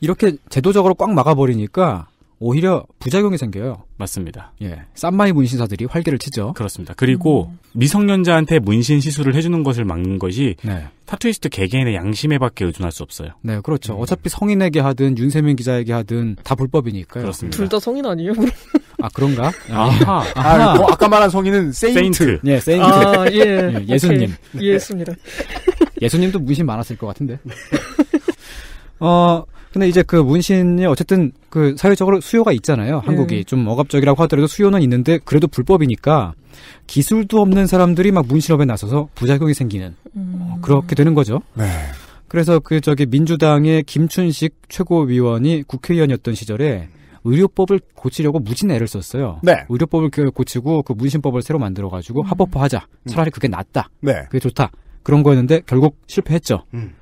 이렇게 제도적으로 꽉 막아버리니까 오히려 부작용이 생겨요. 맞습니다. 예. 싼마이 문신사들이 활기를 치죠. 그렇습니다. 그리고 음. 미성년자한테 문신 시술을 해주는 것을 막는 것이 네. 타투이스트 개개인의 양심에 밖에 의존할 수 없어요. 네, 그렇죠. 음. 어차피 성인에게 하든 윤세민 기자에게 하든 다 불법이니까요. 그렇습니다. 둘 다 성인 아니에요? 아, 그런가? 아하. 아, 예. 아, 아하. 뭐 아, 까 말한 성인은 세인트. 세인트. 예, 세인트. 아, 예. 예 예수님. 이해했습니다. 예수님도 문신 많았을 것 같은데. 어, 근데 이제 그 문신이 어쨌든 그 사회적으로 수요가 있잖아요. 네. 한국이 네. 좀 억압적이라고 하더라도 수요는 있는데 그래도 불법이니까 기술도 없는 사람들이 막 문신업에 나서서 부작용이 생기는 음. 어, 그렇게 되는 거죠. 네. 그래서 그 저기 민주당의 김춘식 최고위원이 국회의원이었던 시절에 의료법을 고치려고 무진 애를 썼어요. 네. 의료법을 그 고치고 그 문신법을 새로 만들어 가지고 음. 합법화하자. 음. 차라리 그게 낫다. 네. 그게 좋다. 그런 거였는데 결국 실패했죠. 음.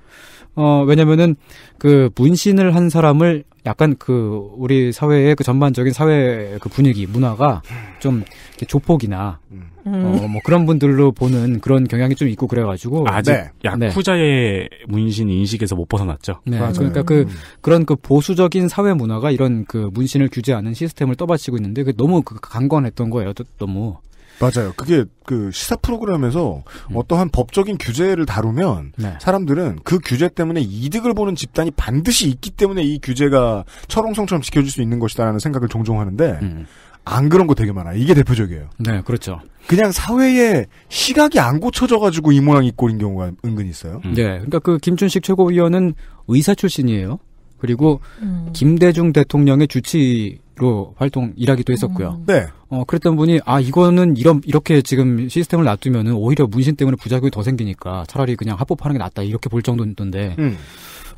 어, 왜냐면은 그 문신을 한 사람을 약간 그 우리 사회의 그 전반적인 사회 그 분위기 문화가 좀 조폭이나 음. 어, 뭐 그런 분들로 보는 그런 경향이 좀 있고 그래가지고 아직 네. 야쿠자의 네. 문신 인식에서 못 벗어났죠. 네, 맞아요. 그러니까 그 그런 그 보수적인 사회 문화가 이런 그 문신을 규제하는 시스템을 떠받치고 있는데 그 너무 그 강건했던 거예요. 너무 맞아요. 그게 그 시사 프로그램에서 음. 어떠한 법적인 규제를 다루면 네. 사람들은 그 규제 때문에 이득을 보는 집단이 반드시 있기 때문에 이 규제가 철옹성처럼 지켜질 수 있는 것이다라는 생각을 종종 하는데 음. 안 그런 거 되게 많아요. 이게 대표적이에요. 네, 그렇죠. 그냥 사회에 시각이 안 고쳐져가지고 이 모양 이 꼴인 경우가 은근 히 있어요. 음. 네, 그러니까 그 김준식 최고위원은 의사 출신이에요. 그리고 음. 김대중 대통령의 주치 로 활동 일하기도 했었고요. 음. 네. 어 그랬던 분이 아 이거는 이런 이렇게 지금 시스템을 놔두면은 오히려 문신 때문에 부작용이 더 생기니까 차라리 그냥 합법하는 화게 낫다 이렇게 볼정도였던데 음.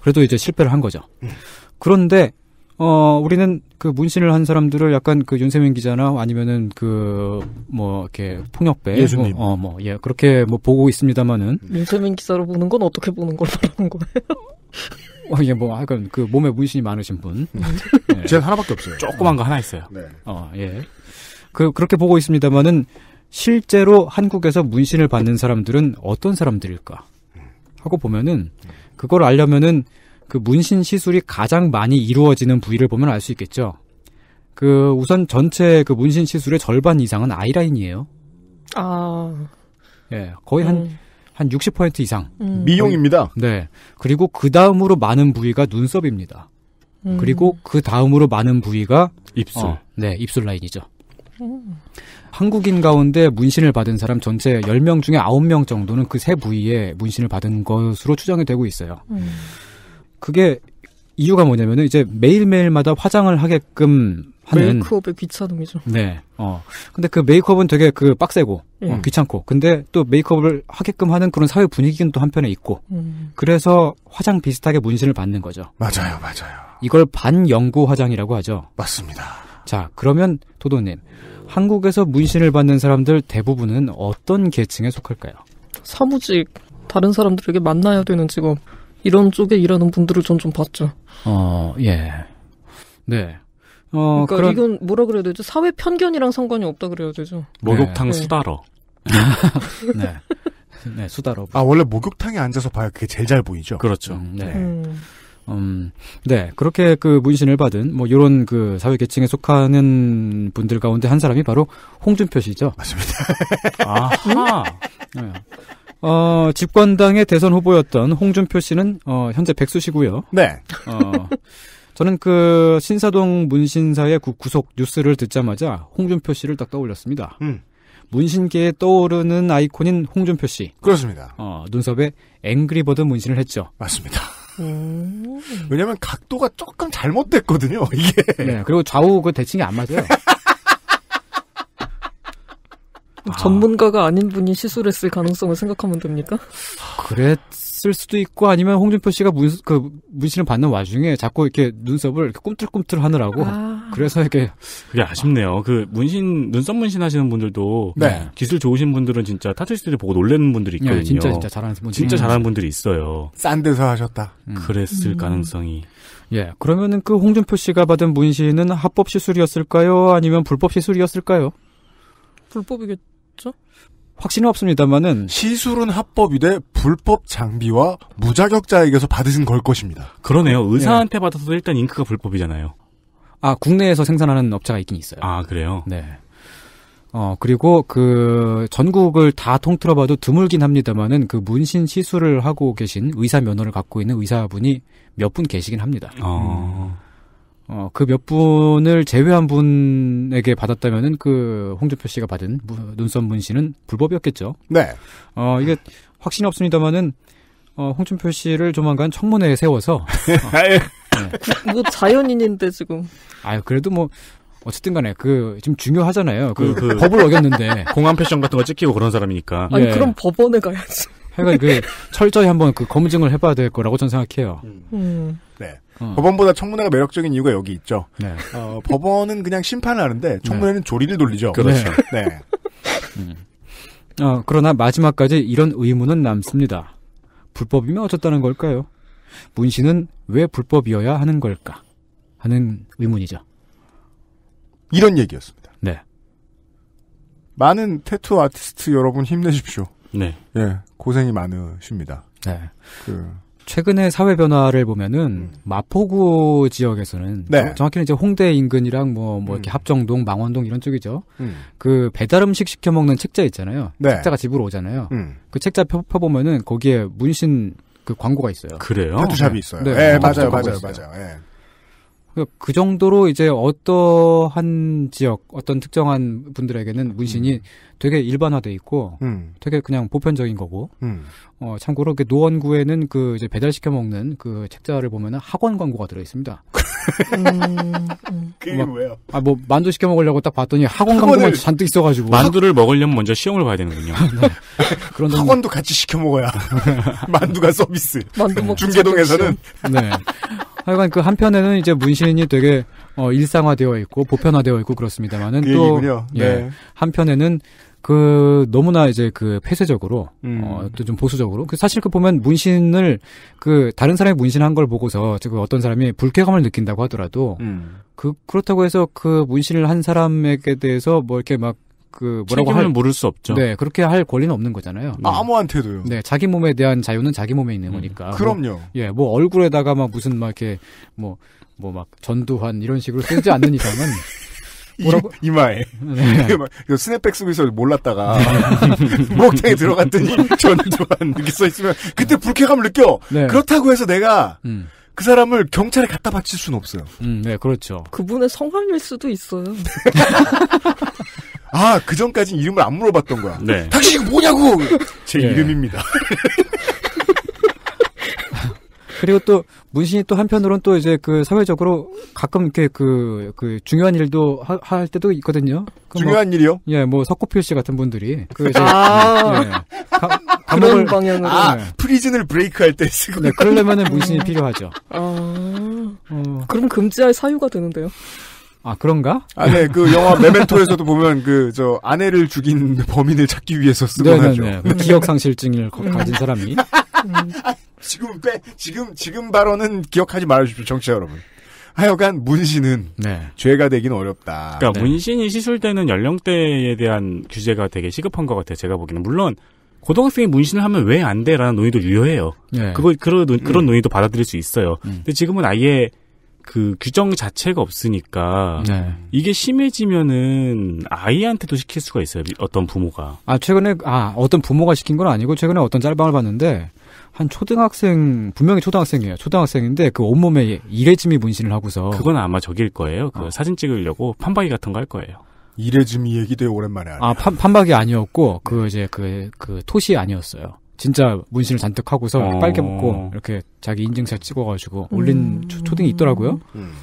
그래도 이제 실패를 한 거죠. 음. 그런데 어 우리는 그 문신을 한 사람들을 약간 그 윤세민 기자나 아니면은 그 뭐 이렇게 폭력배 어뭐 어, 뭐, 예 그렇게 뭐 보고 있습니다만은 윤세민 기사로 보는 건 어떻게 보는 걸 말하는 거예요? 어, 예, 뭐, 하여간그 아, 몸에 문신이 많으신 분. 음. 네. 하나밖에 없어요. 조그만 거 하나 있어요. 네. 어, 예. 그, 그렇게 보고 있습니다만은 실제로 한국에서 문신을 받는 사람들은 어떤 사람들일까? 하고 보면은 그걸 알려면은 그 문신 시술이 가장 많이 이루어지는 부위를 보면 알 수 있겠죠. 그 우선 전체 그 문신 시술의 절반 이상은 아이라인이에요. 아. 예, 거의 한 네. 한60% 이상. 음. 미용입니다. 네. 그리고 그 다음으로 많은 부위가 눈썹입니다. 음. 그리고 그 다음으로 많은 부위가 입술. 어, 네, 입술 라인이죠. 음. 한국인 가운데 문신을 받은 사람 전체 10명 중에 9명 정도는 그 세 부위에 문신을 받은 것으로 추정이 되고 있어요. 음. 그게 이유가 뭐냐면은 이제 매일매일마다 화장을 하게끔 하는 메이크업의 귀차동이죠. 네. 어. 근데 그 메이크업은 되게 그 빡세고 음. 어, 예. 귀찮고 근데 또 메이크업을 하게끔 하는 그런 사회 분위기는 또 한편에 있고 음. 그래서 화장 비슷하게 문신을 받는 거죠. 맞아요, 맞아요. 이걸 반영구 화장이라고 하죠. 맞습니다. 자, 그러면 도도님 한국에서 문신을 받는 사람들 대부분은 어떤 계층에 속할까요? 사무직 다른 사람들에게 만나야 되는 직업 이런 쪽에 일하는 분들을 전좀 봤죠. 어, 예. 네. 어, 그러니까 그런... 이건 뭐라 그래야 되죠? 사회 편견이랑 상관이 없다 그래야 되죠. 목욕탕 네. 수다러. 네. 네, 네 수다로. 아, 원래 목욕탕에 앉아서 봐야 그게 제일 잘 보이죠? 그렇죠. 음, 네. 네. 음. 음. 네. 그렇게 그 문신을 받은, 뭐, 요런 그 사회계층에 속하는 분들 가운데 한 사람이 바로 홍준표 씨죠. 맞습니다. 아하. 음? 네. 어, 집권당의 대선 후보였던 홍준표 씨는, 어, 현재 백수시고요. 네. 어, 저는 그 신사동 문신사의 구, 구속 뉴스를 듣자마자 홍준표 씨를 딱 떠올렸습니다. 음. 문신계에 떠오르는 아이콘인 홍준표 씨. 그렇습니다. 어, 눈썹에 앵그리버드 문신을 했죠. 맞습니다. 음. 왜냐면 각도가 조금 잘못됐거든요, 이게. 네, 그리고 좌우 그 대칭이 안 맞아요. 전문가가 아닌 분이 시술했을 가능성을 생각하면 됩니까? 아, 그랬 했을 수도 있고 아니면 홍준표 씨가 문, 그 문신을 받는 와중에 자꾸 이렇게 눈썹을 꿈틀꿈틀 하느라고 아. 그래서 이렇게 그게 아쉽네요. 그 문신 눈썹 문신 하시는 분들도 네. 기술 좋으신 분들은 진짜 타투시들이 보고 놀래는 분들이 예, 있거든요. 네, 진짜 진짜 잘하는 분들 진짜 잘하는 분들이 있어요. 싼 데서 하셨다. 음. 그랬을 음. 가능성이 예. 그러면은 그 홍준표 씨가 받은 문신은 합법 시술이었을까요? 아니면 불법 시술이었을까요? 불법이겠죠? 확신은 없습니다만은 시술은 합법이되 불법 장비와 무자격자에게서 받으신 걸 것입니다. 그러네요. 네. 의사한테 네. 받아서도 일단 잉크가 불법이잖아요. 아 국내에서 생산하는 업체가 있긴 있어요. 아 그래요? 네. 어 그리고 그 전국을 다 통틀어봐도 드물긴 합니다만은 그 문신 시술을 하고 계신 의사 면허를 갖고 있는 의사분이 몇 분 계시긴 합니다. 어... 음. 어, 그 몇 분을 제외한 분에게 받았다면은 그 홍준표 씨가 받은 눈썹 문신은 불법이었겠죠. 네. 어, 이게 확신이 없습니다만은 어, 홍준표 씨를 조만간 청문회에 세워서 어, 네. 뭐 자연인인데 지금. 아, 그래도 뭐 어쨌든 간에 그 지금 중요하잖아요. 그, 그, 그 법을 어겼는데 공안 패션 같은 거 찍히고 그런 사람이니까. 예. 아니 예. 그럼 법원에 가야지. 하여간 그 철저히 한번 그 검증을 해봐야 될 거라고 저는 생각해요. 음. 음. 네. 어. 법원보다 청문회가 매력적인 이유가 여기 있죠. 네. 어, 법원은 그냥 심판을 하는데 네. 청문회는 네. 조리를 돌리죠. 그렇죠. 네. 네. 음. 어, 그러나 마지막까지 이런 의문은 남습니다. 불법이면 어쨌다는 걸까요? 문신은 왜 불법이어야 하는 걸까? 하는 의문이죠. 이런 얘기였습니다. 네. 많은 테투 아티스트 여러분 힘내십시오. 네. 예, 고생이 많으십니다. 네. 그 최근의 사회 변화를 보면은 음. 마포구 지역에서는 네. 정확히는 이제 홍대 인근이랑 뭐뭐 뭐 이렇게 음. 합정동, 망원동 이런 쪽이죠. 음. 그 배달 음식 시켜 먹는 책자 있잖아요. 네. 책자가 집으로 오잖아요. 음. 그 책자 펴 보면은 거기에 문신 그 광고가 있어요. 그래요? 타투샵이 그 네. 있어요. 네, 네. 네. 맞아요, 맞아요, 맞아요. 예. 그, 그 정도로 이제 어떠한 지역, 어떤 특정한 분들에게는 문신이 음. 되게 일반화돼 있고, 음. 되게 그냥 보편적인 거고. 음. 어 참고로 그 노원구에는 그 이제 배달시켜 먹는 그 책자를 보면은 학원 광고가 들어 있습니다. 음, 음. 그게 막, 왜요? 아, 뭐, 만두 시켜 먹으려고 딱 봤더니 학원 간 것만 잔뜩 있어가지고. 만두를 먹으려면 먼저 시험을 봐야 되는군요. 네. 그런 학원도 같이 시켜 먹어야. 만두가 서비스. 만두 중계동에서는. 네. 하여간 그 한편에는 이제 문신이 되게, 어, 일상화되어 있고, 보편화되어 있고, 그렇습니다만은 그 또. 예, 네. 한편에는 그 너무나 이제 그 폐쇄적으로 음. 어또 좀 보수적으로 그 사실 그 보면 문신을 그 다른 사람이 문신한 걸 보고서 지금 어떤 사람이 불쾌감을 느낀다고 하더라도 음. 그 그렇다고 해서 그 문신을 한 사람에게 대해서 뭐 이렇게 막그 뭐라고 할 모를 수 없죠. 네, 그렇게 할 권리는 없는 거잖아요. 음. 아무한테도요. 네, 자기 몸에 대한 자유는 자기 몸에 있는 음. 거니까. 뭐 그럼요. 뭐, 예, 뭐 얼굴에다가 막 무슨 막 이렇게 뭐 뭐 막 전두환 이런 식으로 쓰지 않는 이상은 뭐라고? 이, 마에 네. 스냅백 쓰고 있어서 몰랐다가 목욕탕에 들어갔더니 전두환 이렇게 써 있으면 그때 불쾌감을 느껴. 네. 그렇다고 해서 내가 음. 그 사람을 경찰에 갖다 바칠 수는 없어요. 음, 네, 그렇죠. 그분의 성함일 수도 있어요. 아, 그 전까진 이름을 안 물어봤던 거야. 네. 당신 이 뭐냐고! 제 네. 이름입니다. 그리고 또 문신이 또 한편으론 또 이제 그 사회적으로 가끔 이렇게 그, 그 중요한 일도 하, 할 때도 있거든요. 그 뭐 중요한 뭐, 일이요? 예, 뭐 석고필 씨 같은 분들이 그 이제 아~ 예, 예. 가, 감옥을 방향으로 아, 네. 프리즌을 브레이크할 때 쓰고 네, 그러려면은 문신이 필요하죠. 아, 어. 그럼 금지할 사유가 되는데요. 아 그런가? 아, 네, 그 영화 메멘토에서도 보면 그 저 아내를 죽인 범인을 찾기 위해서 쓰곤 네네네. 하 네. 뭐 기억 상실증을 가진 사람이 음. 지금 빼 지금 지금 바로는 기억하지 말아주십시오, 정치 여러분. 하여간 문신은 네. 죄가 되긴 어렵다. 그니까 네. 문신이 시술되는 연령대에 대한 규제가 되게 시급한 것 같아요. 제가 보기에는 물론 고등학생이 문신을 하면 왜 안 돼라는 논의도 유효해요. 네. 그걸 그런 음. 그런 논의도 받아들일 수 있어요. 음. 근데 지금은 아예 그 규정 자체가 없으니까 네. 이게 심해지면은 아이한테도 시킬 수가 있어요. 어떤 부모가. 아 최근에 아 어떤 부모가 시킨 건 아니고 최근에 어떤 짤방을 봤는데 한 초등학생 분명히 초등학생이에요. 초등학생인데 그 온몸에 이레즈미 문신을 하고서 그건 아마 저길 거예요. 그 어. 사진 찍으려고 판박이 같은 거 할 거예요. 이레즈미 얘기 되 오랜만에 아 판, 판박이 아니었고 그 이제 그그 그 토시 아니었어요. 진짜 문신을 잔뜩 하고서 어. 빨개 먹고 이렇게 자기 인증샷 찍어가지고 올린 음. 초, 등이 있더라고요. 음.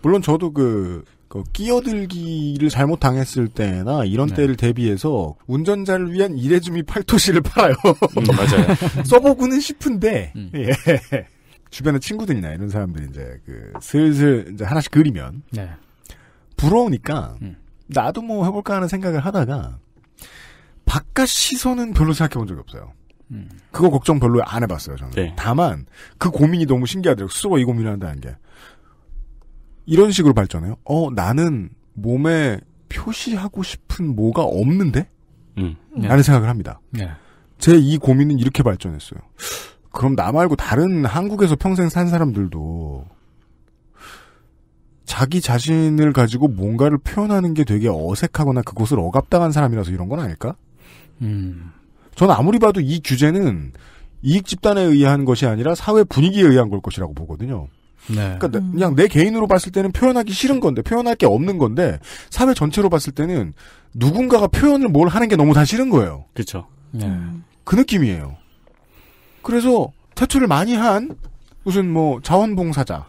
물론 저도 그그 끼어들기를 잘못 당했을 때나 이런 네. 때를 대비해서 운전자를 위한 이회즈미 팔토시를 팔아요. 음, 맞아요. 써보고는 싶은데 음. 예. 주변에 친구들이나 이런 사람들이 이제 그 슬슬 이제 하나씩 그리면 네. 부러우니까 음. 나도 뭐 해볼까 하는 생각을 하다가 바깥 시선은 별로 생각해본 적이 없어요. 음. 그거 걱정 별로 안 해봤어요 저는. 네. 다만 그 고민이 너무 신기하더라고 요수스가이 고민을 한다는 게. 이런 식으로 발전해요. 어, 나는 몸에 표시하고 싶은 뭐가 없는데? 음. 네. 라는 생각을 합니다. 네. 제 이 고민은 이렇게 발전했어요. 그럼 나 말고 다른 한국에서 평생 산 사람들도 자기 자신을 가지고 뭔가를 표현하는 게 되게 어색하거나 그곳을 억압당한 사람이라서 이런 건 아닐까? 저는 음. 아무리 봐도 이 규제는 이익 집단에 의한 것이 아니라 사회 분위기에 의한 걸 것이라고 보거든요. 네. 그러니까 음. 그냥 내 개인으로 봤을 때는 표현하기 싫은 건데 표현할 게 없는 건데 사회 전체로 봤을 때는 누군가가 표현을 뭘 하는 게 너무 다 싫은 거예요. 그렇죠. 네. 음. 그 느낌이에요. 그래서 퇴출을 많이 한 무슨 뭐 자원봉사자,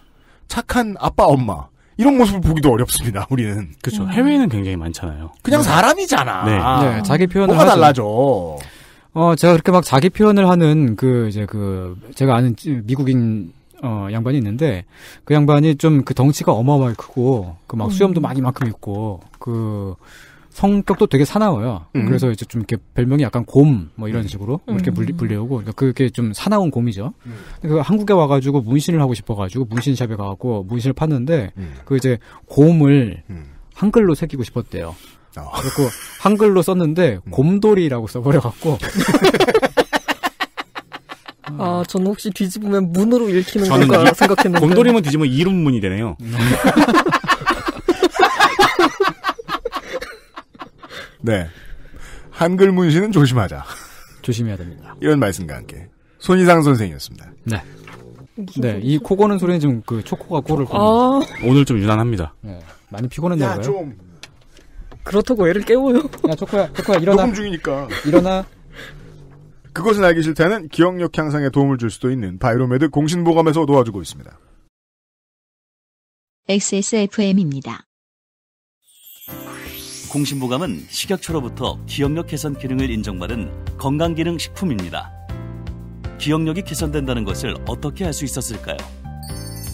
착한 아빠 엄마 이런 모습을 보기도 어렵습니다. 우리는 그렇죠. 해외에는 굉장히 많잖아요. 그냥 네. 사람이잖아. 네. 네. 자기 표현을 뭐가 하죠. 달라져. 어, 제가 그렇게 막 자기 표현을 하는 그 이제 그 제가 아는 미국인 어, 양반이 있는데 그 양반이 좀 그 덩치가 어마어마하게 크고 그 막 수염도 음. 많이 만큼 있고 그 성격도 되게 사나워요. 음. 그래서 이제 좀 이렇게 별명이 약간 곰 뭐 이런 음. 식으로 음. 이렇게 불리, 음. 불리우고 그러니까 그게 좀 사나운 곰이죠. 음. 그 한국에 와가지고 문신을 하고 싶어가지고 문신샵에 가갖고 문신을 팠는데 그 이제 곰을 한글로 새기고 싶었대요. 어. 그래고 한글로 썼는데 곰돌이라고 써버려갖고 아, 저는 혹시 뒤집으면 문으로 읽히는 건가 생각했는데. 곰돌이문 뒤집으면 이름문이 되네요. 네. 한글 문신은 조심하자. 조심해야 됩니다. 이런 말씀과 함께. 손희상 선생이었습니다. 네. 네, 이코 고는 소리는 지금 그 초코가 코를 아~ 오늘 좀 유난합니다. 네, 많이 피곤했나봐요. 그렇다고 애를 깨워요. 야 초코야, 초코야 일어나. 녹음 중이니까. 일어나. 그것은 알기 싫다는 기억력 향상에 도움을 줄 수도 있는 바이로메드 공신보감에서 도와주고 있습니다. XSFM입니다. 공신보감은 식약처로부터 기억력 개선 기능을 인정받은 건강기능 식품입니다. 기억력이 개선된다는 것을 어떻게 알 수 있었을까요?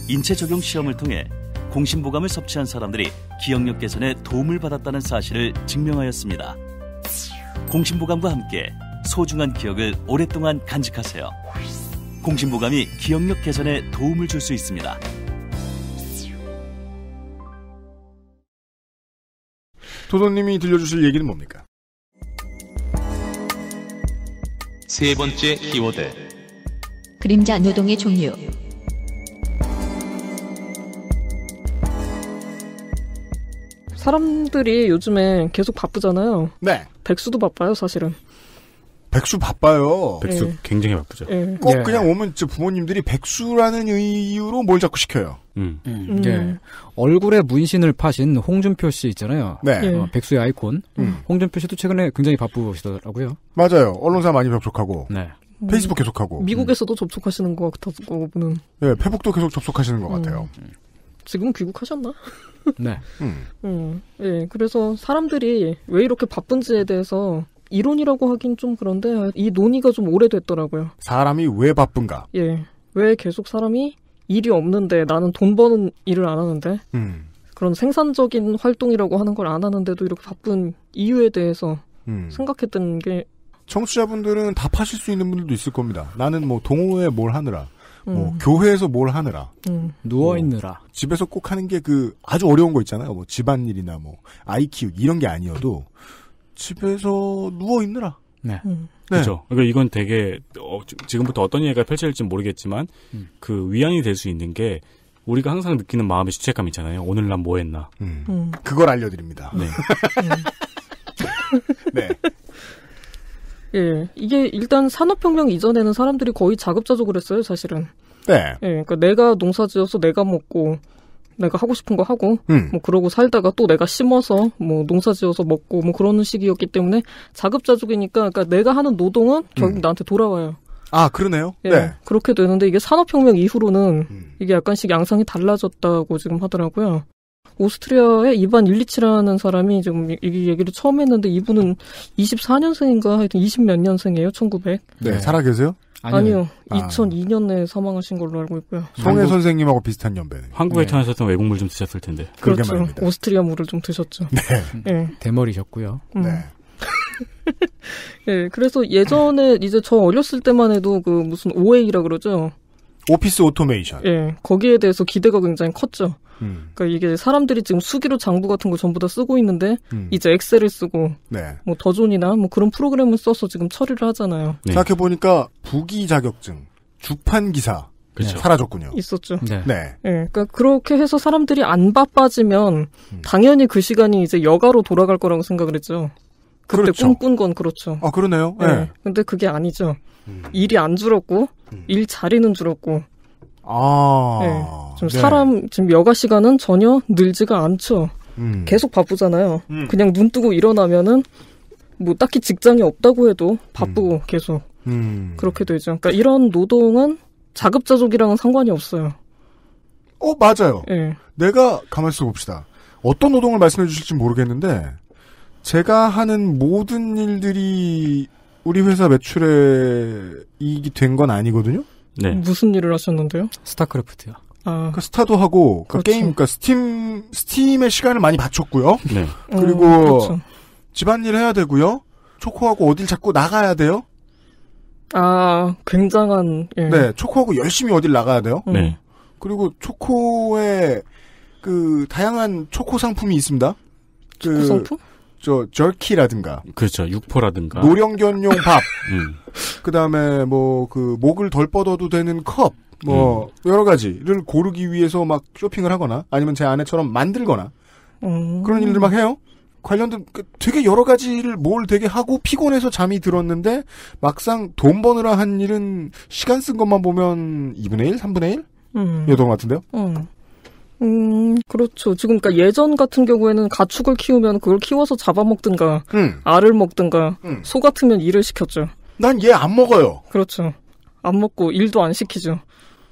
인체 적용 시험을 통해 공신보감을 섭취한 사람들이 기억력 개선에 도움을 받았다는 사실을 증명하였습니다. 공신보감과 함께 소중한 기억을 오랫동안 간직하세요. 공신보감이 기억력 개선에 도움을 줄 수 있습니다. 도도님이 들려주실 얘기는 뭡니까? 세 번째 키워드 그림자 노동의 종류 사람들이 요즘에 계속 바쁘잖아요. 네. 백수도 바빠요, 사실은. 백수 바빠요. 백수 네. 굉장히 바쁘죠. 네. 꼭 네. 그냥 오면 부모님들이 백수라는 이유로 뭘 자꾸 시켜요. 음. 음. 네. 얼굴에 문신을 파신 홍준표 씨 있잖아요. 네. 어, 음. 백수의 아이콘. 홍준표 씨도 최근에 굉장히 바쁘시더라고요. 맞아요. 언론사 많이 접촉하고. 네. 페이스북 계속하고. 미국에서도 접촉하시는 것 같다고 보는. 네, 페북도 계속 접촉하시는 것 같아요. 지금 귀국하셨나? 네. 음. 예, 그래서 사람들이 왜 이렇게 바쁜지에 대해서 이론이라고 하긴 좀 그런데 이 논의가 좀 오래됐더라고요. 사람이 왜 바쁜가? 예. 왜 계속 사람이 일이 없는데 나는 돈 버는 일을 안 하는데 음. 그런 생산적인 활동이라고 하는 걸 안 하는데도 이렇게 바쁜 이유에 대해서 음. 생각했던 게 청취자분들은 답하실 수 있는 분들도 있을 겁니다. 나는 뭐 동호회 뭘 하느라 뭐 음. 교회에서 뭘 하느라 음. 누워 뭐 있느라 뭐 집에서 꼭 하는 게 그 아주 어려운 거 있잖아요 뭐 집안일이나 뭐 아이 키우 이런 게 아니어도 집에서 누워 있느라. 네. 음. 네. 그렇죠. 그러니까 이건 되게 어, 지금부터 어떤 얘기가 펼쳐질지 모르겠지만 음. 그 위안이 될 수 있는 게 우리가 항상 느끼는 마음의 죄책감 있잖아요. 오늘 난 뭐했나. 음. 음. 그걸 알려드립니다. 네. 네. 예, 이게 일단 산업혁명 이전에는 사람들이 거의 자급자족을 했어요, 사실은. 네. 예, 그러니까 내가 농사지어서 내가 먹고 내가 하고 싶은 거 하고 음. 뭐 그러고 살다가 또 내가 심어서 뭐 농사지어서 먹고 뭐 그러는 시기였기 때문에 자급자족이니까 그러니까 내가 하는 노동은 결국 음. 나한테 돌아와요. 아 그러네요. 예, 네. 그렇게 되는데 이게 산업혁명 이후로는 음. 이게 약간씩 양상이 달라졌다고 지금 하더라고요. 오스트리아의 이반 일리치라는 사람이 지금 이 얘기를 처음 했는데 이분은 24년생인가 하여튼 20 몇 년생이에요. 1900. 네, 네. 살아 계세요? 아니요. 아니요. 2002년에 아. 사망하신 걸로 알고 있고요. 송혜 선생님하고 비슷한 연배네. 한국에 네. 태어나셨던 외국물 좀 드셨을 텐데. 그렇죠. 말입니다. 오스트리아 물을 좀 드셨죠. 네. 네. 대머리셨고요. 음. 네. 예, 네, 그래서 예전에 이제 저 어렸을 때만 해도 그 무슨 OA라 그러죠. 오피스 오토메이션. 예, 거기에 대해서 기대가 굉장히 컸죠. 음. 그러니까 이게 사람들이 지금 수기로 장부 같은 거 전부 다 쓰고 있는데 음. 이제 엑셀을 쓰고 네. 뭐 더존이나 뭐 그런 프로그램을 써서 지금 처리를 하잖아요. 네. 생각해 보니까 부기 자격증, 주판 기사 네, 그렇죠. 사라졌군요. 있었죠. 네. 네. 예, 그러니까 그렇게 해서 사람들이 안 바빠지면 음. 당연히 그 시간이 이제 여가로 돌아갈 거라고 생각을 했죠. 그때 그렇죠. 꿈꾼 건 그렇죠. 아 그러네요. 네. 근데 그게 아니죠. 음. 일이 안 줄었고 음. 일 자리는 줄었고 아. 네. 지 네. 사람, 지금 여가 시간은 전혀 늘지가 않죠. 음. 계속 바쁘잖아요. 음. 그냥 눈 뜨고 일어나면은 뭐 딱히 직장이 없다고 해도 바쁘고 음. 계속. 음. 그렇게 되죠. 그러니까 이런 노동은 자급자족이랑은 상관이 없어요. 어, 맞아요. 네. 내가 가만히 있어 봅시다. 어떤 노동을 말씀해 주실지 모르겠는데, 제가 하는 모든 일들이 우리 회사 매출에 이익이 된 건 아니거든요? 네. 무슨 일을 하셨는데요? 스타크래프트요. 아. 그 스타도 하고 그 그렇죠. 게임 그러니까 스팀 스팀의 시간을 많이 바쳤고요. 네. 그리고 음, 그렇죠. 집안일 해야 되고요. 초코하고 어딜 자꾸 나가야 돼요. 아, 굉장한. 예. 네, 초코하고 열심히 어딜 나가야 돼요. 네. 음. 그리고 초코에그 다양한 초코 상품이 있습니다. 그 초코 상품? 저 절키라든가 그렇죠 육포라든가 노령견용 밥 음. 그다음에 뭐 그 목을 덜 뻗어도 되는 컵뭐 음. 여러 가지를 고르기 위해서 막 쇼핑을 하거나 아니면 제 아내처럼 만들거나 음. 그런 일들 막 해요 관련된 그 되게 여러 가지를 뭘 되게 하고 피곤해서 잠이 들었는데 막상 돈 버느라 한 일은 시간 쓴 것만 보면 2분의 1, 3분의 1 음. 요동 같은데요. 음. 음, 그렇죠. 지금 그러니까 예전 같은 경우에는 가축을 키우면 그걸 키워서 잡아먹든가, 음. 알을 먹든가, 음. 소 같으면 일을 시켰죠. 난 얘 안 먹어요. 그렇죠. 안 먹고 일도 안 시키죠.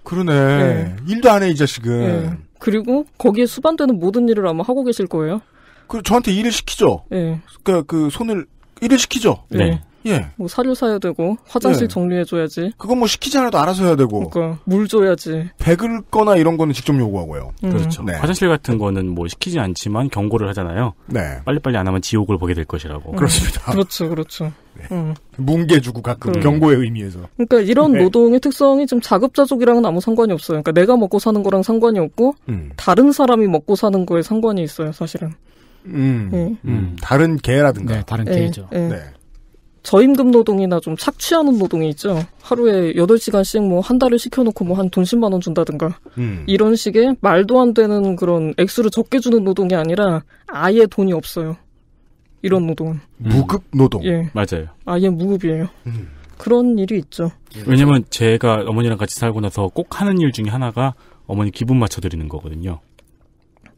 그러네. 네. 일도 안 해, 이 자식은. 네. 그리고 거기에 수반되는 모든 일을 아마 하고 계실 거예요. 그 저한테 일을 시키죠. 네. 그그 그러니까 손을 일을 시키죠. 네. 예. 뭐 사료 사야 되고 화장실 예. 정리해줘야지. 그건 뭐 시키지 않아도 알아서 해야 되고. 그러니까 물 줘야지. 배을 거나 이런 거는 직접 요구하고요. 음. 그렇죠. 네. 화장실 같은 거는 뭐 시키지 않지만 경고를 하잖아요. 네. 빨리빨리 안 하면 지옥을 보게 될 것이라고. 음. 그렇습니다. 음. 그렇죠, 그렇죠. 네. 음. 뭉개 주고 가끔 음. 경고의 의미에서. 그러니까 이런 네. 노동의 특성이 좀 자급자족이랑은 아무 상관이 없어요. 그러니까 내가 먹고 사는 거랑 상관이 없고 음. 다른 사람이 먹고 사는 거에 상관이 있어요, 사실은. 음, 네. 음. 다른 개라든가. 네, 다른 네. 개죠. 네. 저임금 노동이나 좀 착취하는 노동이 있죠. 하루에 8시간씩 뭐 한 달을 시켜놓고 뭐 한돈 10만 원 준다든가. 음. 이런 식의 말도 안 되는 그런 액수를 적게 주는 노동이 아니라 아예 돈이 없어요. 이런 노동은. 음. 무급 노동. 예. 맞아요. 아예 무급이에요. 음. 그런 일이 있죠. 예. 왜냐면 제가 어머니랑 같이 살고 나서 꼭 하는 일 중에 하나가 어머니 기분 맞춰드리는 거거든요.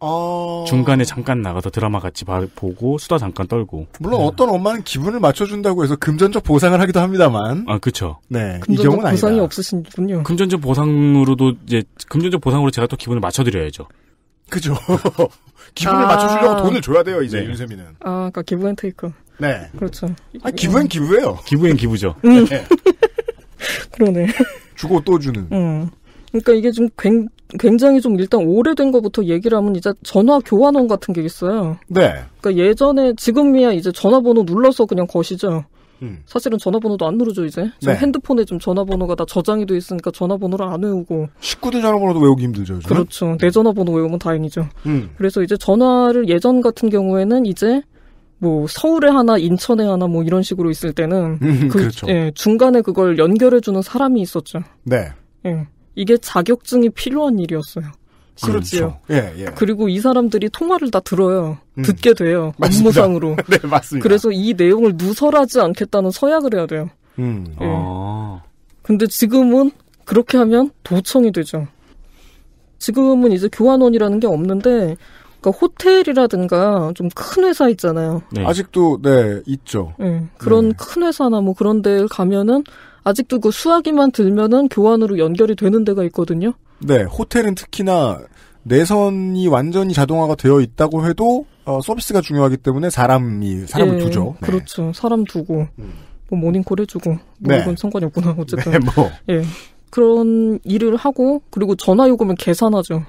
어... 중간에 잠깐 나가서 드라마 같이 보고 수다 잠깐 떨고. 물론 네. 어떤 엄마는 기분을 맞춰준다고 해서 금전적 보상을 하기도 합니다만. 아 그렇죠. 네, 금전적 이 경우는 보상이 아니다. 없으신군요. 금전적 보상으로도 이제 금전적 보상으로 제가 또 기분을 맞춰드려야죠. 그죠. 기분을 아... 맞춰주려고 돈을 줘야 돼요 이제 네. 윤세미는. 아, 그러니까 기부앤 테이크. 네. 그렇죠. 아 기부엔 기부예요. 기부엔 기부죠. 음. 네. 그러네. 주고 또 주는. 음. 그러니까 이게 좀 굉, 굉장히 좀 일단 오래된 것부터 얘기를 하면 이제 전화 교환원 같은 게 있어요. 네. 그러니까 예전에 지금이야 이제 전화번호 눌러서 그냥 거시죠. 음. 사실은 전화번호도 안 누르죠 이제. 네. 핸드폰에 좀 전화번호가 다 저장이 돼 있으니까 전화번호를 안 외우고. 식구들 전화번호도 외우기 힘들죠. 요즘 그렇죠. 내 음. 전화번호 외우면 다행이죠. 음. 그래서 이제 전화를 예전 같은 경우에는 이제 뭐 서울에 하나 인천에 하나 뭐 이런 식으로 있을 때는 음, 그 그렇죠. 예, 중간에 그걸 연결해 주는 사람이 있었죠. 네. 예. 이게 자격증이 필요한 일이었어요. 그렇죠. 예, 예. 그리고 이 사람들이 통화를 다 들어요. 음. 듣게 돼요. 맞습니다. 업무상으로. 네, 맞습니다. 그래서 이 내용을 누설하지 않겠다는 서약을 해야 돼요. 음. 예. 아. 근데 지금은 그렇게 하면 도청이 되죠. 지금은 이제 교환원이라는 게 없는데 그러니까 호텔이라든가 좀 큰 회사 있잖아요. 네. 아직도 네 있죠. 네, 그런 네. 큰 회사나 뭐 그런 데 가면은 아직도 그 수화기만 들면은 교환으로 연결이 되는 데가 있거든요. 네, 호텔은 특히나 내선이 완전히 자동화가 되어 있다고 해도 어, 서비스가 중요하기 때문에 사람이 사람을 예, 두죠. 네. 그렇죠. 사람 두고 음. 뭐 모닝콜 해주고 뭐 네. 이건 상관이 없구나 어쨌든. 네, 뭐. 예. 그런 일을 하고 그리고 전화 요금을 계산하죠.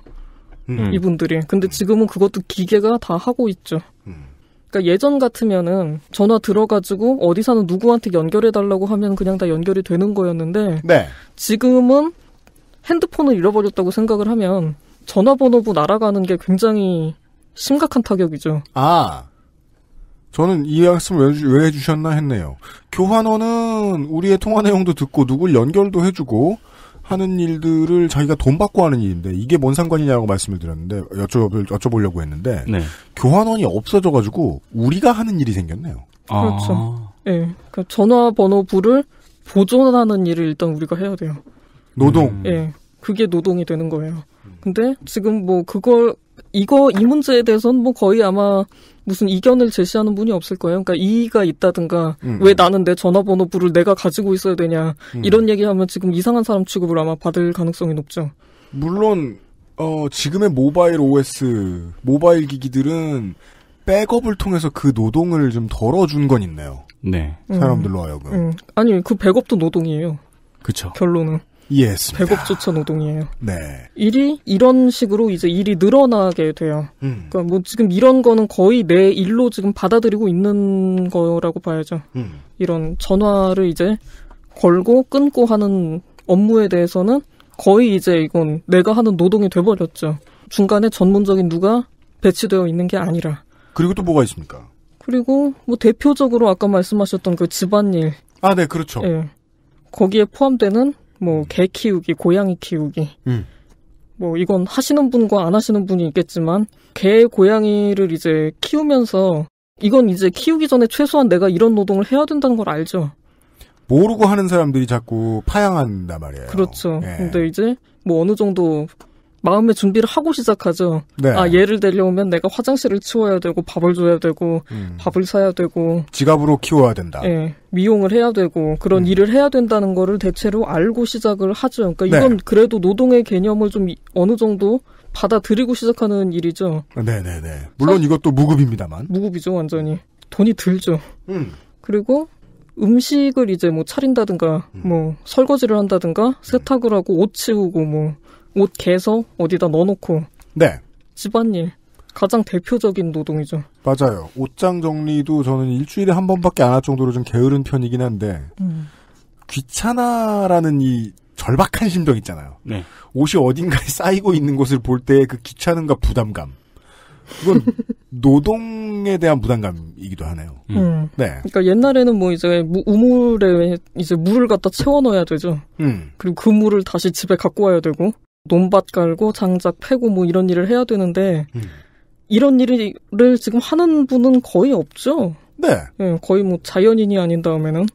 음. 이분들이. 근데 지금은 그것도 기계가 다 하고 있죠. 음. 그러니까 예전 같으면은 전화 들어가지고 어디 서는 누구한테 연결해달라고 하면 그냥 다 연결이 되는 거였는데 네. 지금은 핸드폰을 잃어버렸다고 생각을 하면 전화번호부 날아가는 게 굉장히 심각한 타격이죠. 아, 저는 이 말씀 왜, 왜 해주셨나 했네요. 교환원은 우리의 통화 내용도 듣고 누굴 연결도 해주고 하는 일들을 자기가 돈 받고 하는 일인데 이게 뭔 상관이냐고 말씀을 드렸는데 여쭤 여쭤보려고 했는데 네. 교환원이 없어져가지고 우리가 하는 일이 생겼네요. 아. 그렇죠. 아. 예. 그 전화번호부를 보존하는 일을 일단 우리가 해야 돼요. 노동. 음. 예. 그게 노동이 되는 거예요. 근데 지금 뭐 그걸 이거 이 문제에 대해서는 뭐 거의 아마 무슨 이견을 제시하는 분이 없을 거예요. 그러니까 이의가 있다든가 음. 왜 나는 내 전화번호부를 내가 가지고 있어야 되냐 음. 이런 얘기하면 지금 이상한 사람 취급을 아마 받을 가능성이 높죠. 물론 어, 지금의 모바일 OS 모바일 기기들은 백업을 통해서 그 노동을 좀 덜어준 건 있네요. 네. 음. 사람들로 하여금. 음. 아니 그 백업도 노동이에요. 그렇죠. 결론은. 이해했습니다. 배급조차 노동이에요. 네. 일이 이런 식으로 이제 일이 늘어나게 돼요. 음. 그러니까 뭐 지금 이런 거는 거의 내 일로 지금 받아들이고 있는 거라고 봐야죠. 음. 이런 전화를 이제 걸고 끊고 하는 업무에 대해서는 거의 이제 이건 내가 하는 노동이 돼버렸죠. 중간에 전문적인 누가 배치되어 있는 게 아니라. 그리고 또 뭐가 있습니까? 그리고 뭐 대표적으로 아까 말씀하셨던 그 집안일. 아, 네, 그렇죠. 예. 거기에 포함되는 뭐개 키우기, 고양이 키우기. 음. 뭐 이건 하시는 분과 안 하시는 분이 있겠지만 개, 고양이를 이제 키우면서 이건 이제 키우기 전에 최소한 내가 이런 노동을 해야 된다는 걸 알죠. 모르고 하는 사람들이 자꾸 파양한다 말이에요. 그렇죠. 예. 근데 이제 뭐 어느 정도 마음의 준비를 하고 시작하죠. 네. 아 얘를 데려오면 내가 화장실을 치워야 되고 밥을 줘야 되고 음. 밥을 사야 되고 지갑으로 키워야 된다. 예, 미용을 해야 되고 그런 음. 일을 해야 된다는 거를 대체로 알고 시작을 하죠. 그러니까 네. 이건 네. 그래도 노동의 개념을 좀 어느 정도 받아들이고 시작하는 일이죠. 네네네. 네, 네. 물론 사 이것도 무급입니다만. 무급이죠 완전히 돈이 들죠. 음. 그리고 음식을 이제 뭐 차린다든가 음. 뭐 설거지를 한다든가 세탁을 하고 옷 치우고 뭐옷 개서 어디다 넣어놓고. 네. 집안일. 가장 대표적인 노동이죠. 맞아요. 옷장 정리도 저는 일주일에 한 번밖에 안 할 정도로 좀 게으른 편이긴 한데 음. 귀찮아라는 이 절박한 심정 있잖아요. 네. 옷이 어딘가에 쌓이고 있는 곳을볼 때 그 귀찮음과 부담감. 이건 노동에 대한 부담감이기도 하네요. 음. 음. 네. 그러니까 옛날에는 뭐 이제 우물에 이제 물을 갖다 채워 넣어야 되죠. 음. 그리고 그 물을 다시 집에 갖고 와야 되고. 논밭 갈고 장작 패고 뭐 이런 일을 해야 되는데 음. 이런 일을 지금 하는 분은 거의 없죠. 네. 네. 거의 뭐 자연인이 아닌 다음에는.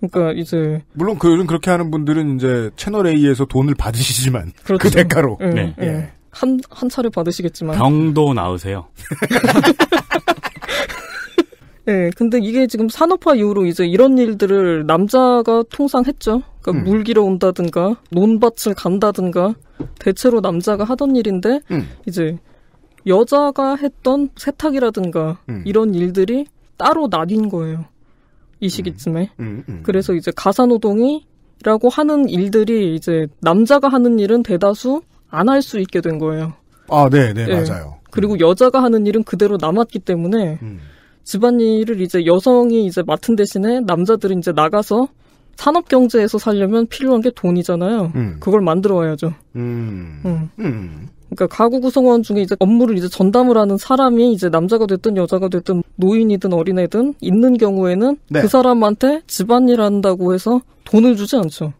그러니까 이제 물론 그런 그렇게 하는 분들은 이제 채널 A에서 돈을 받으시지만 그 그렇죠. 그 대가로 예, 네. 예. 네. 한, 한 차례 받으시겠지만 병도 나으세요. 네, 근데 이게 지금 산업화 이후로 이제 이런 일들을 남자가 통상 했죠. 그러니까 음. 물기어 온다든가 논밭을 간다든가 대체로 남자가 하던 일인데 음. 이제 여자가 했던 세탁이라든가 음. 이런 일들이 따로 나뉜 거예요. 이 음. 시기쯤에. 음, 음. 그래서 이제 가사노동이라고 하는 일들이 이제 남자가 하는 일은 대다수 안 할 수 있게 된 거예요. 아, 네, 네, 예. 맞아요. 그리고 여자가 하는 일은 그대로 남았기 때문에 음. 집안일을 이제 여성이 이제 맡은 대신에 남자들이 이제 나가서 산업 경제에서 살려면 필요한 게 돈이잖아요. 음. 그걸 만들어 와야죠. 음. 음. 음. 그러니까 가구 구성원 중에 이제 업무를 이제 전담을 하는 사람이 이제 남자가 됐든 여자가 됐든 노인이든 어린애든 있는 경우에는 네. 그 사람한테 집안일 한다고 해서 돈을 주지 않죠.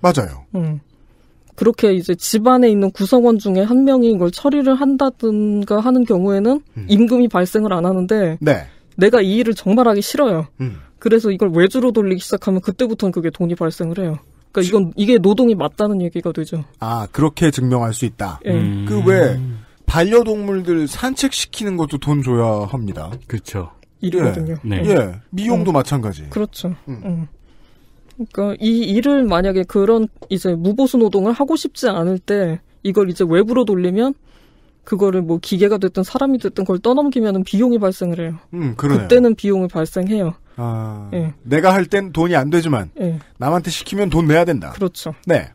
맞아요. 음. 그렇게 이제 집안에 있는 구성원 중에 한 명이 이걸 처리를 한다든가 하는 경우에는 음. 임금이 발생을 안 하는데 네. 내가 이 일을 정말 하기 싫어요. 음. 그래서 이걸 외주로 돌리기 시작하면 그때부터는 그게 돈이 발생을 해요. 그러니까 이건 이게 노동이 맞다는 얘기가 되죠. 아 그렇게 증명할 수 있다. 예. 음. 그왜 반려동물들 산책시키는 것도 돈 줘야 합니다. 그렇죠. 일이거든요. 예. 네. 예. 미용도 음. 마찬가지. 그렇죠. 음. 음. 그러니까 이 일을 만약에 그런 이제 무보수 노동을 하고 싶지 않을 때 이걸 이제 외부로 돌리면 그거를 뭐 기계가 됐든 사람이 됐든 그걸 떠넘기면 비용이 발생을 해요. 음, 그러네 그때는 비용이 발생해요. 아, 예. 내가 할 땐 돈이 안 되지만 예. 남한테 시키면 돈 내야 된다. 그렇죠. 네.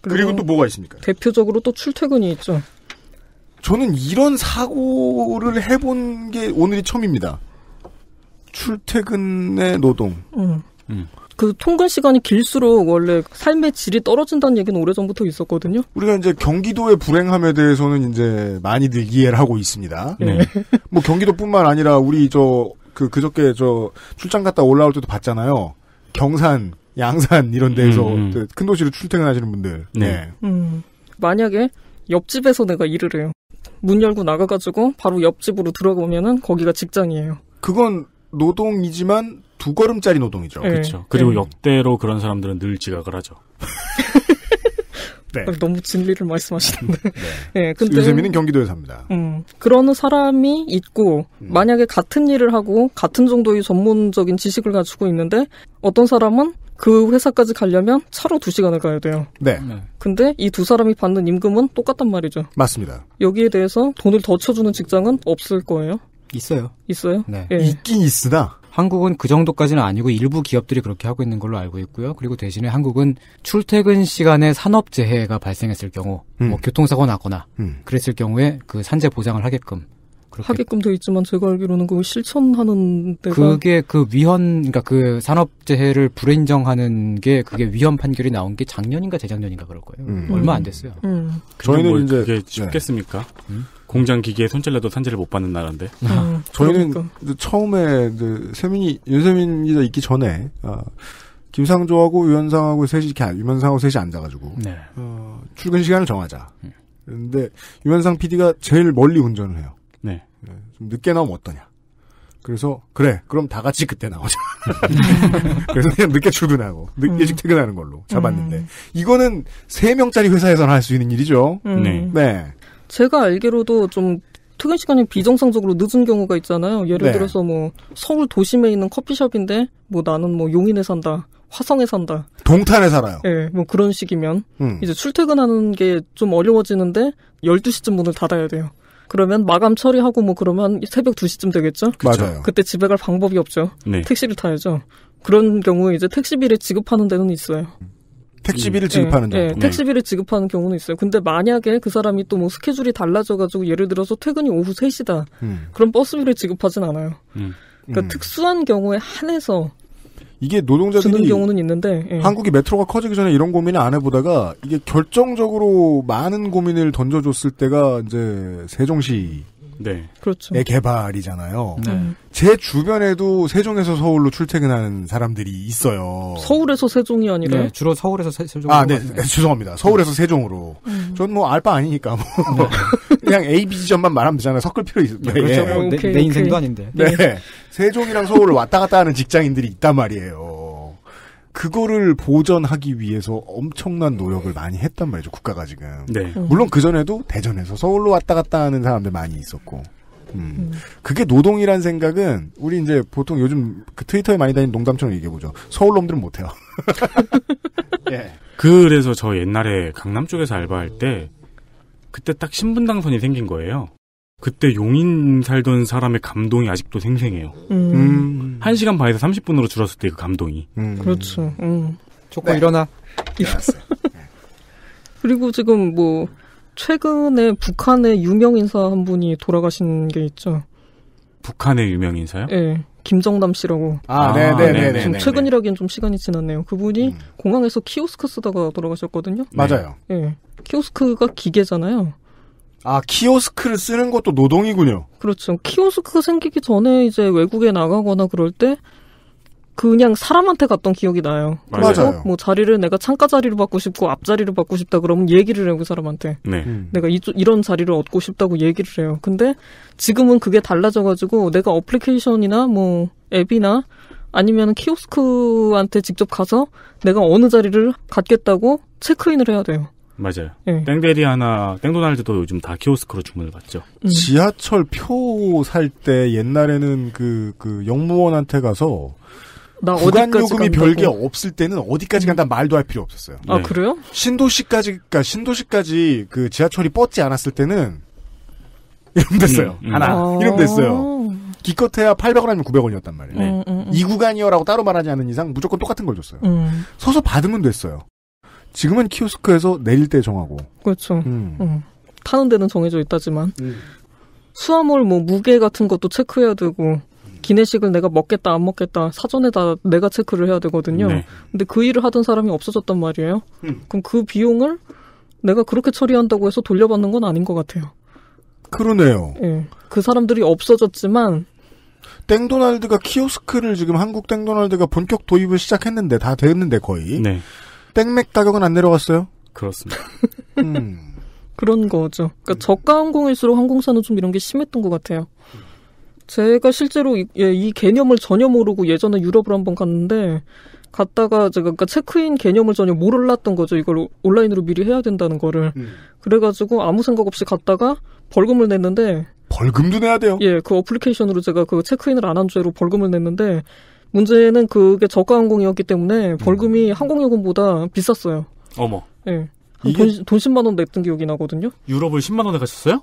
그리고, 그리고 또 뭐가 있습니까? 대표적으로 또 출퇴근이 있죠. 저는 이런 사고를 해본 게 오늘이 처음입니다. 출퇴근의 노동. 음. 음. 그 통근 시간이 길수록 원래 삶의 질이 떨어진다는 얘기는 오래전부터 있었거든요. 우리가 이제 경기도의 불행함에 대해서는 이제 많이들 이해를 하고 있습니다. 네. 네. 뭐 경기도뿐만 아니라 우리 저그 그저께 저 출장 갔다 올라올 때도 봤잖아요. 경산, 양산 이런 데에서 음. 음. 큰 도시로 출퇴근하시는 분들. 네. 네. 음. 만약에 옆집에서 내가 일을 해요. 문 열고 나가가지고 바로 옆집으로 들어가면은 거기가 직장이에요. 그건 노동이지만 두 걸음짜리 노동이죠. 네. 그렇죠. 그리고 네. 역대로 그런 사람들은 늘 지각을 하죠. 네. 아, 너무 진리를 말씀하시는데. 네. 네, 근데 유세민은 경기도에 삽니다. 음, 그런 사람이 있고 음. 만약에 같은 일을 하고 같은 정도의 전문적인 지식을 가지고 있는데 어떤 사람은 그 회사까지 가려면 차로 두 시간을 가야 돼요. 네. 네. 근데 이 두 사람이 받는 임금은 똑같단 말이죠. 맞습니다. 여기에 대해서 돈을 더 쳐주는 직장은 없을 거예요. 있어요. 있어요? 네. 예. 있긴 있으나 한국은 그 정도까지는 아니고 일부 기업들이 그렇게 하고 있는 걸로 알고 있고요. 그리고 대신에 한국은 출퇴근 시간에 산업재해가 발생했을 경우, 뭐 음. 뭐 교통사고 나거나 음. 그랬을 경우에 그 산재 보장을 하게끔 하게끔 돼 있지만 제가 알기로는 그걸 실천하는 데가 그게 그 위헌 그러니까 그 산업재해를 불인정하는 게 그게 위헌 판결이 나온 게 작년인가 재작년인가 그럴 거예요. 음. 얼마 안 됐어요. 음. 저희는 뭐 이제 그게 네. 쉽겠습니까? 네. 음? 공장 기계에 손질해도 산지를 못 받는 나라인데. 음, 아, 저희는 그러니까. 처음에 그 세민이 윤세민 기자 있기 전에 어, 김상조하고 유현상하고 셋이 이렇게 유현상하고 셋이 앉아가지고 네. 어, 출근 시간을 정하자. 그런데 유현상 PD가 제일 멀리 운전을 해요. 네. 예, 좀 늦게 나오면 어떠냐. 그래서 그래 그럼 다 같이 그때 나오자. 그래서 그냥 늦게 출근하고 늦, 음. 일찍 퇴근하는 걸로 잡았는데 음. 이거는 3 명짜리 회사에서는 할수 있는 일이죠. 음. 네. 네. 제가 알기로도 좀 퇴근 시간이 비정상적으로 늦은 경우가 있잖아요. 예를 네. 들어서 뭐 서울 도심에 있는 커피숍인데 뭐 나는 뭐 용인에 산다. 화성에 산다. 동탄에 살아요. 예, 네, 뭐 그런 식이면 음. 이제 출퇴근하는 게 좀 어려워지는데 12시쯤 문을 닫아야 돼요. 그러면 마감 처리하고 뭐 그러면 새벽 2시쯤 되겠죠? 그 맞아요. 그때 집에 갈 방법이 없죠. 네. 택시를 타야죠. 그런 경우에 이제 택시비를 지급하는 데는 있어요. 택시비를 음. 지급하는 네, 정도. 네, 네, 택시비를 지급하는 경우는 있어요. 근데 만약에 그 사람이 또 뭐 스케줄이 달라져가지고 예를 들어서 퇴근이 오후 3시다. 음. 그럼 버스비를 지급하진 않아요. 음. 그러니까 음. 특수한 경우에 한해서 이게 노동자들이 주는 경우는 있는데 예. 한국이 메트로가 커지기 전에 이런 고민을 안 해보다가 이게 결정적으로 많은 고민을 던져줬을 때가 이제 세종시 네. 그렇죠. 개발이잖아요. 네. 음. 제 주변에도 세종에서 서울로 출퇴근하는 사람들이 있어요. 서울에서 세종이 아니라 네, 주로 서울에서 세, 세종. 아, 네, 네, 죄송합니다. 서울에서 네. 세종으로. 음. 전뭐 알바 아니니까 뭐 네. 그냥 A, B 지점만 말하면 되잖아요. 섞을 필요 있어요. 네, 그렇죠. 예. 네. 오케이, 내, 내, 인생도 아닌데. 네. 세종이랑 서울을 왔다 갔다 하는 직장인들이 있단 말이에요. 그거를 보전하기 위해서 엄청난 노력을 많이 했단 말이죠. 국가가 지금. 네. 물론 그 전에도 대전에서 서울로 왔다 갔다 하는 사람들 많이 있었고. 음. 음. 그게 노동이란 생각은 우리 이제 보통 요즘 그 트위터에 많이 다니는 농담처럼 얘기해 보죠. 서울 놈들은 못 해요. 예. 그래서 저 옛날에 강남 쪽에서 알바할 때 그때 딱 신분당선이 생긴 거예요. 그때 용인 살던 사람의 감동이 아직도 생생해요. 음. 1시간 음. 반에서 30분으로 줄었을 때 그 감동이. 음. 그렇죠. 음. 조금 네. 일어나. 일어났어 네, 네. 그리고 지금 뭐 최근에 북한의 유명 인사 한 분이 돌아가신 게 있죠. 북한의 유명 인사요? 네. 예, 김정담 씨라고. 아, 네, 아 네네네. 지 최근이라기엔 좀 시간이 지났네요. 그분이 음. 공항에서 키오스크 쓰다가 돌아가셨거든요. 맞아요. 네. 키오스크가 기계잖아요. 아, 키오스크를 쓰는 것도 노동이군요. 그렇죠. 키오스크 생기기 전에 이제 외국에 나가거나 그럴 때 그냥 사람한테 갔던 기억이 나요. 맞아요. 뭐 자리를 내가 창가 자리로 받고 싶고 앞자리로 받고 싶다 그러면 얘기를 해요, 그 사람한테. 네. 음. 내가 이, 이런 자리를 얻고 싶다고 얘기를 해요. 근데 지금은 그게 달라져가지고 내가 어플리케이션이나 뭐 앱이나 아니면 키오스크한테 직접 가서 내가 어느 자리를 갖겠다고 체크인을 해야 돼요. 맞아요. 네. 땡베리 하나, 땡도날드도 요즘 다 키오스크로 주문을 받죠. 음. 지하철 표 살 때 옛날에는 그, 그 영무원한테 가서 나 구간 요금이 별게 없을 때는 어디까지 간다 말도 할 필요 없었어요. 아 네. 그래요? 신도시까지 그러니까 신도시까지 그 지하철이 뻗지 않았을 때는 이름 됐어요. 음, 음. 하나 아~ 이름 됐어요. 기껏해야 800원 아니면 900원이었단 말이에요. 네. 음, 음, 음. 이 구간이요라고 따로 말하지 않은 이상 무조건 똑같은 걸 줬어요. 서서 받으면 됐어요. 지금은 키오스크에서 내릴 때 정하고. 그렇죠. 음. 음. 타는 데는 정해져 있다지만 음. 수화물 뭐 무게 같은 것도 체크해야 되고 기내식을 내가 먹겠다 안 먹겠다 사전에 다 내가 체크를 해야 되거든요. 네. 근데 그 일을 하던 사람이 없어졌단 말이에요. 음. 그럼 그 비용을 내가 그렇게 처리한다고 해서 돌려받는 건 아닌 것 같아요. 그러네요. 예. 그 사람들이 없어졌지만 땡도날드가 키오스크를 지금 한국 땡도날드가 본격 도입을 시작했는데 다 됐는데 거의 네. 땡맥 가격은 안 내려갔어요. 그렇습니다. 음. 그런 거죠. 그러니까 음. 저가 항공일수록 항공사는 좀 이런 게 심했던 것 같아요. 제가 실제로 이, 예, 이 개념을 전혀 모르고 예전에 유럽을 한번 갔는데 갔다가 제가 그러니까 체크인 개념을 전혀 몰랐던 거죠. 이걸 온라인으로 미리 해야 된다는 거를. 음. 그래가지고 아무 생각 없이 갔다가 벌금을 냈는데 벌금도 내야 돼요. 예, 그 어플리케이션으로 제가 그 체크인을 안 한 죄로 벌금을 냈는데 문제는 그게 저가 항공이었기 때문에 음. 벌금이 음. 항공요금보다 비쌌어요. 어머. 예. 네. 돈, 돈 10만 원 냈던 기억이 나거든요. 유럽을 10만 원에 가셨어요?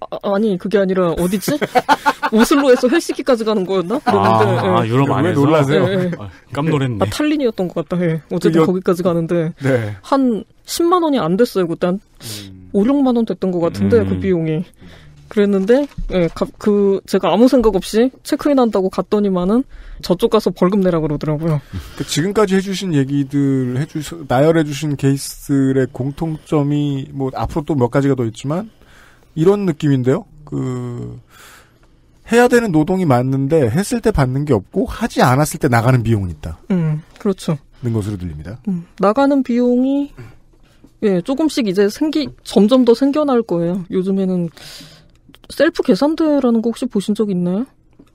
아, 아 니 그게 아니라 어디지? 오슬로에서 헬시키까지 가는 거였나? 그런데 아, 아, 예. 아, 유럽 안에서 놀라세요? 예, 예. 아, 깜놀했네. 아, 탈린이었던 것 같다. 예. 어쨌든 그 거기까지 가는데 네. 한 10만 원이 안 됐어요. 그때 한 음. 5, 6만 원 됐던 것 같은데 음. 그 비용이. 그랬는데 예, 그 제가 아무 생각 없이 체크인 한다고 갔더니만은 저쪽 가서 벌금 내라 그러더라고요. 그 지금까지 해주신 얘기들 해주 나열해주신 케이스의 들 공통점이 뭐 앞으로 또 몇 가지가 더 있지만 이런 느낌인데요. 그 해야 되는 노동이 맞는데 했을 때 받는 게 없고 하지 않았을 때 나가는 비용은 있다. 음, 그렇죠. 는 것으로 들립니다. 음, 나가는 비용이 예, 조금씩 이제 생기 점점 더 생겨날 거예요. 요즘에는 셀프 계산대라는 거 혹시 보신 적 있나요?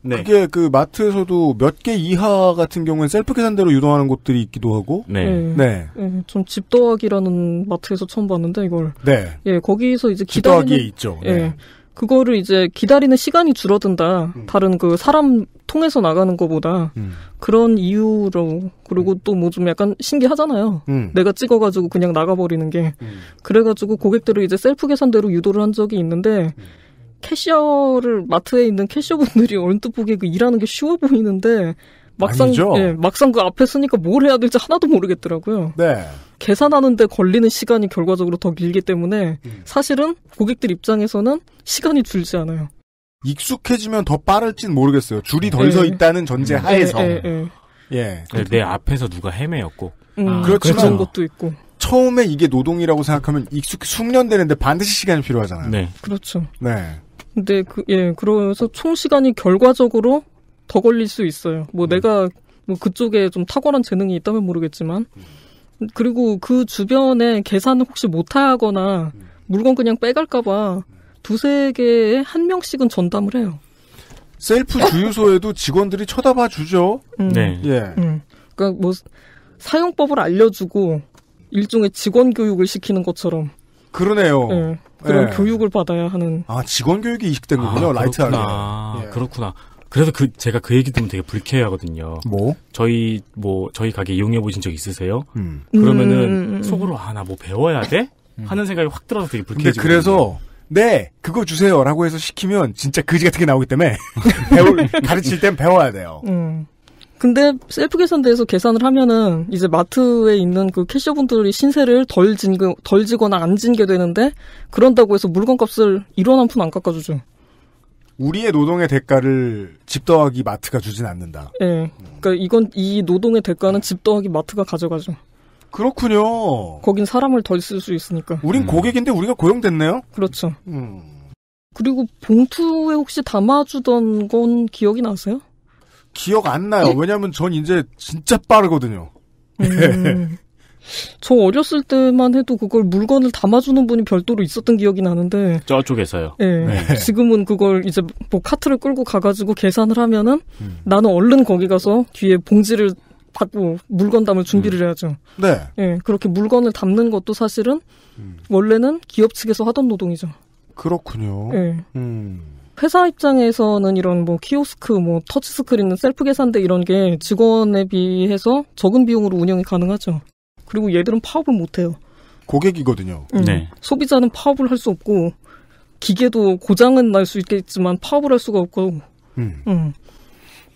네. 그게 그 마트에서도 몇 개 이하 같은 경우엔 셀프 계산대로 유도하는 곳들이 있기도 하고. 네. 네. 네. 전집 네, 더하기라는 마트에서 처음 봤는데 이걸. 네. 예, 거기서 이제 기다리는. 집더하기 있죠. 예. 네. 그거를 이제 기다리는 시간이 줄어든다. 음. 다른 그 사람 통해서 나가는 것보다 음. 그런 이유로 그리고 음. 또뭐 좀 약간 신기하잖아요. 음. 내가 찍어가지고 그냥 나가버리는 게 음. 그래가지고 고객들을 이제 셀프 계산대로 유도를 한 적이 있는데 음. 캐셔를 마트에 있는 캐셔분들이 얼뜻 보기에 그 일하는 게 쉬워 보이는데 막상 예, 막상 그 앞에 서니까 뭘 해야 될지 하나도 모르겠더라고요. 네. 계산하는데 걸리는 시간이 결과적으로 더 길기 때문에 음. 사실은 고객들 입장에서는 시간이 줄지 않아요. 익숙해지면 더 빠를진 모르겠어요. 줄이 덜서 네. 있다는 전제 음. 하에서. 네, 네, 네. 예. 내 앞에서 누가 헤매였고. 음, 아, 그렇지만 그렇죠. 것도 있고. 처음에 이게 노동이라고 생각하면 익숙 숙련되는데 반드시 시간이 필요하잖아요. 네. 그렇죠. 네. 근데 그, 예, 그래서 총 시간이 결과적으로 더 걸릴 수 있어요. 뭐 음. 내가 뭐 그쪽에 좀 탁월한 재능이 있다면 모르겠지만. 음. 그리고 그 주변에 계산을 혹시 못하거나 음. 물건 그냥 빼갈까봐 음. 두세 개에 한 명씩은 전담을 해요. 셀프 주유소에도 직원들이 쳐다봐 주죠. 음. 네. 예. 음. 그러니까 뭐 사용법을 알려주고 일종의 직원 교육을 시키는 것처럼. 그러네요. 예. 그런 네. 교육을 받아야 하는. 아 직원 교육이 이식된 거군요. 아, 라이트하게. 그렇 예. 그렇구나. 그래서 그 제가 그 얘기 들으면 되게 불쾌하거든요. 해 뭐? 저희 뭐 저희 가게 이용해 보신 적 있으세요? 음. 그러면은 음. 음, 음. 속으로 아 나 뭐 배워야 돼? 음. 하는 생각이 확 들어서 되게 불쾌해지고. 그래서 네 그거 주세요라고 해서 시키면 진짜 그지 같은 게 나오기 때문에 배울 가르칠 땐 배워야 돼요. 음. 근데 셀프 계산대에서 계산을 하면은 이제 마트에 있는 그 캐셔분들이 신세를 덜, 진, 덜 지거나 안 진게 되는데 그런다고 해서 물건값을 일원한 푼 안 깎아주죠. 우리의 노동의 대가를 집 더하기 마트가 주진 않는다. 예. 네. 그러니까 이건 이 노동의 대가는 집 더하기 마트가 가져가죠. 그렇군요. 거긴 사람을 덜 쓸 수 있으니까. 우린 음. 고객인데 우리가 고용됐네요. 그렇죠. 음. 그리고 봉투에 혹시 담아주던 건 기억이 나세요? 기억 안 나요. 네. 왜냐면 전 이제 진짜 빠르거든요. 음, 네. 저 어렸을 때만 해도 그걸 물건을 담아주는 분이 별도로 있었던 기억이 나는데. 저쪽에서요. 예. 네. 지금은 그걸 이제 뭐 카트를 끌고 가가지고 계산을 하면은 음. 나는 얼른 거기 가서 뒤에 봉지를 받고 물건 담을 준비를 음. 해야죠. 네. 예, 그렇게 물건을 담는 것도 사실은 음. 원래는 기업 측에서 하던 노동이죠. 그렇군요. 예. 음. 회사 입장에서는 이런 뭐 키오스크, 뭐 터치스크린, 셀프 계산대 이런 게 직원에 비해서 적은 비용으로 운영이 가능하죠. 그리고 얘들은 파업을 못해요. 고객이거든요. 음, 네. 소비자는 파업을 할 수 없고 기계도 고장은 날 수 있겠지만 파업을 할 수가 없고. 음. 음.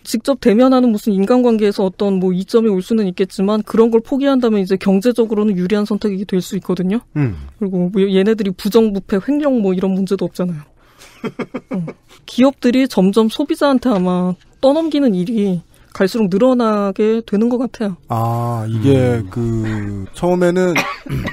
직접 대면하는 무슨 인간관계에서 어떤 뭐 이점이 올 수는 있겠지만 그런 걸 포기한다면 이제 경제적으로는 유리한 선택이 될 수 있거든요. 음. 그리고 뭐 얘네들이 부정부패, 횡령 뭐 이런 문제도 없잖아요. 어. 기업들이 점점 소비자한테 아마 떠넘기는 일이 갈수록 늘어나게 되는 것 같아요. 아, 이게 음. 그, 처음에는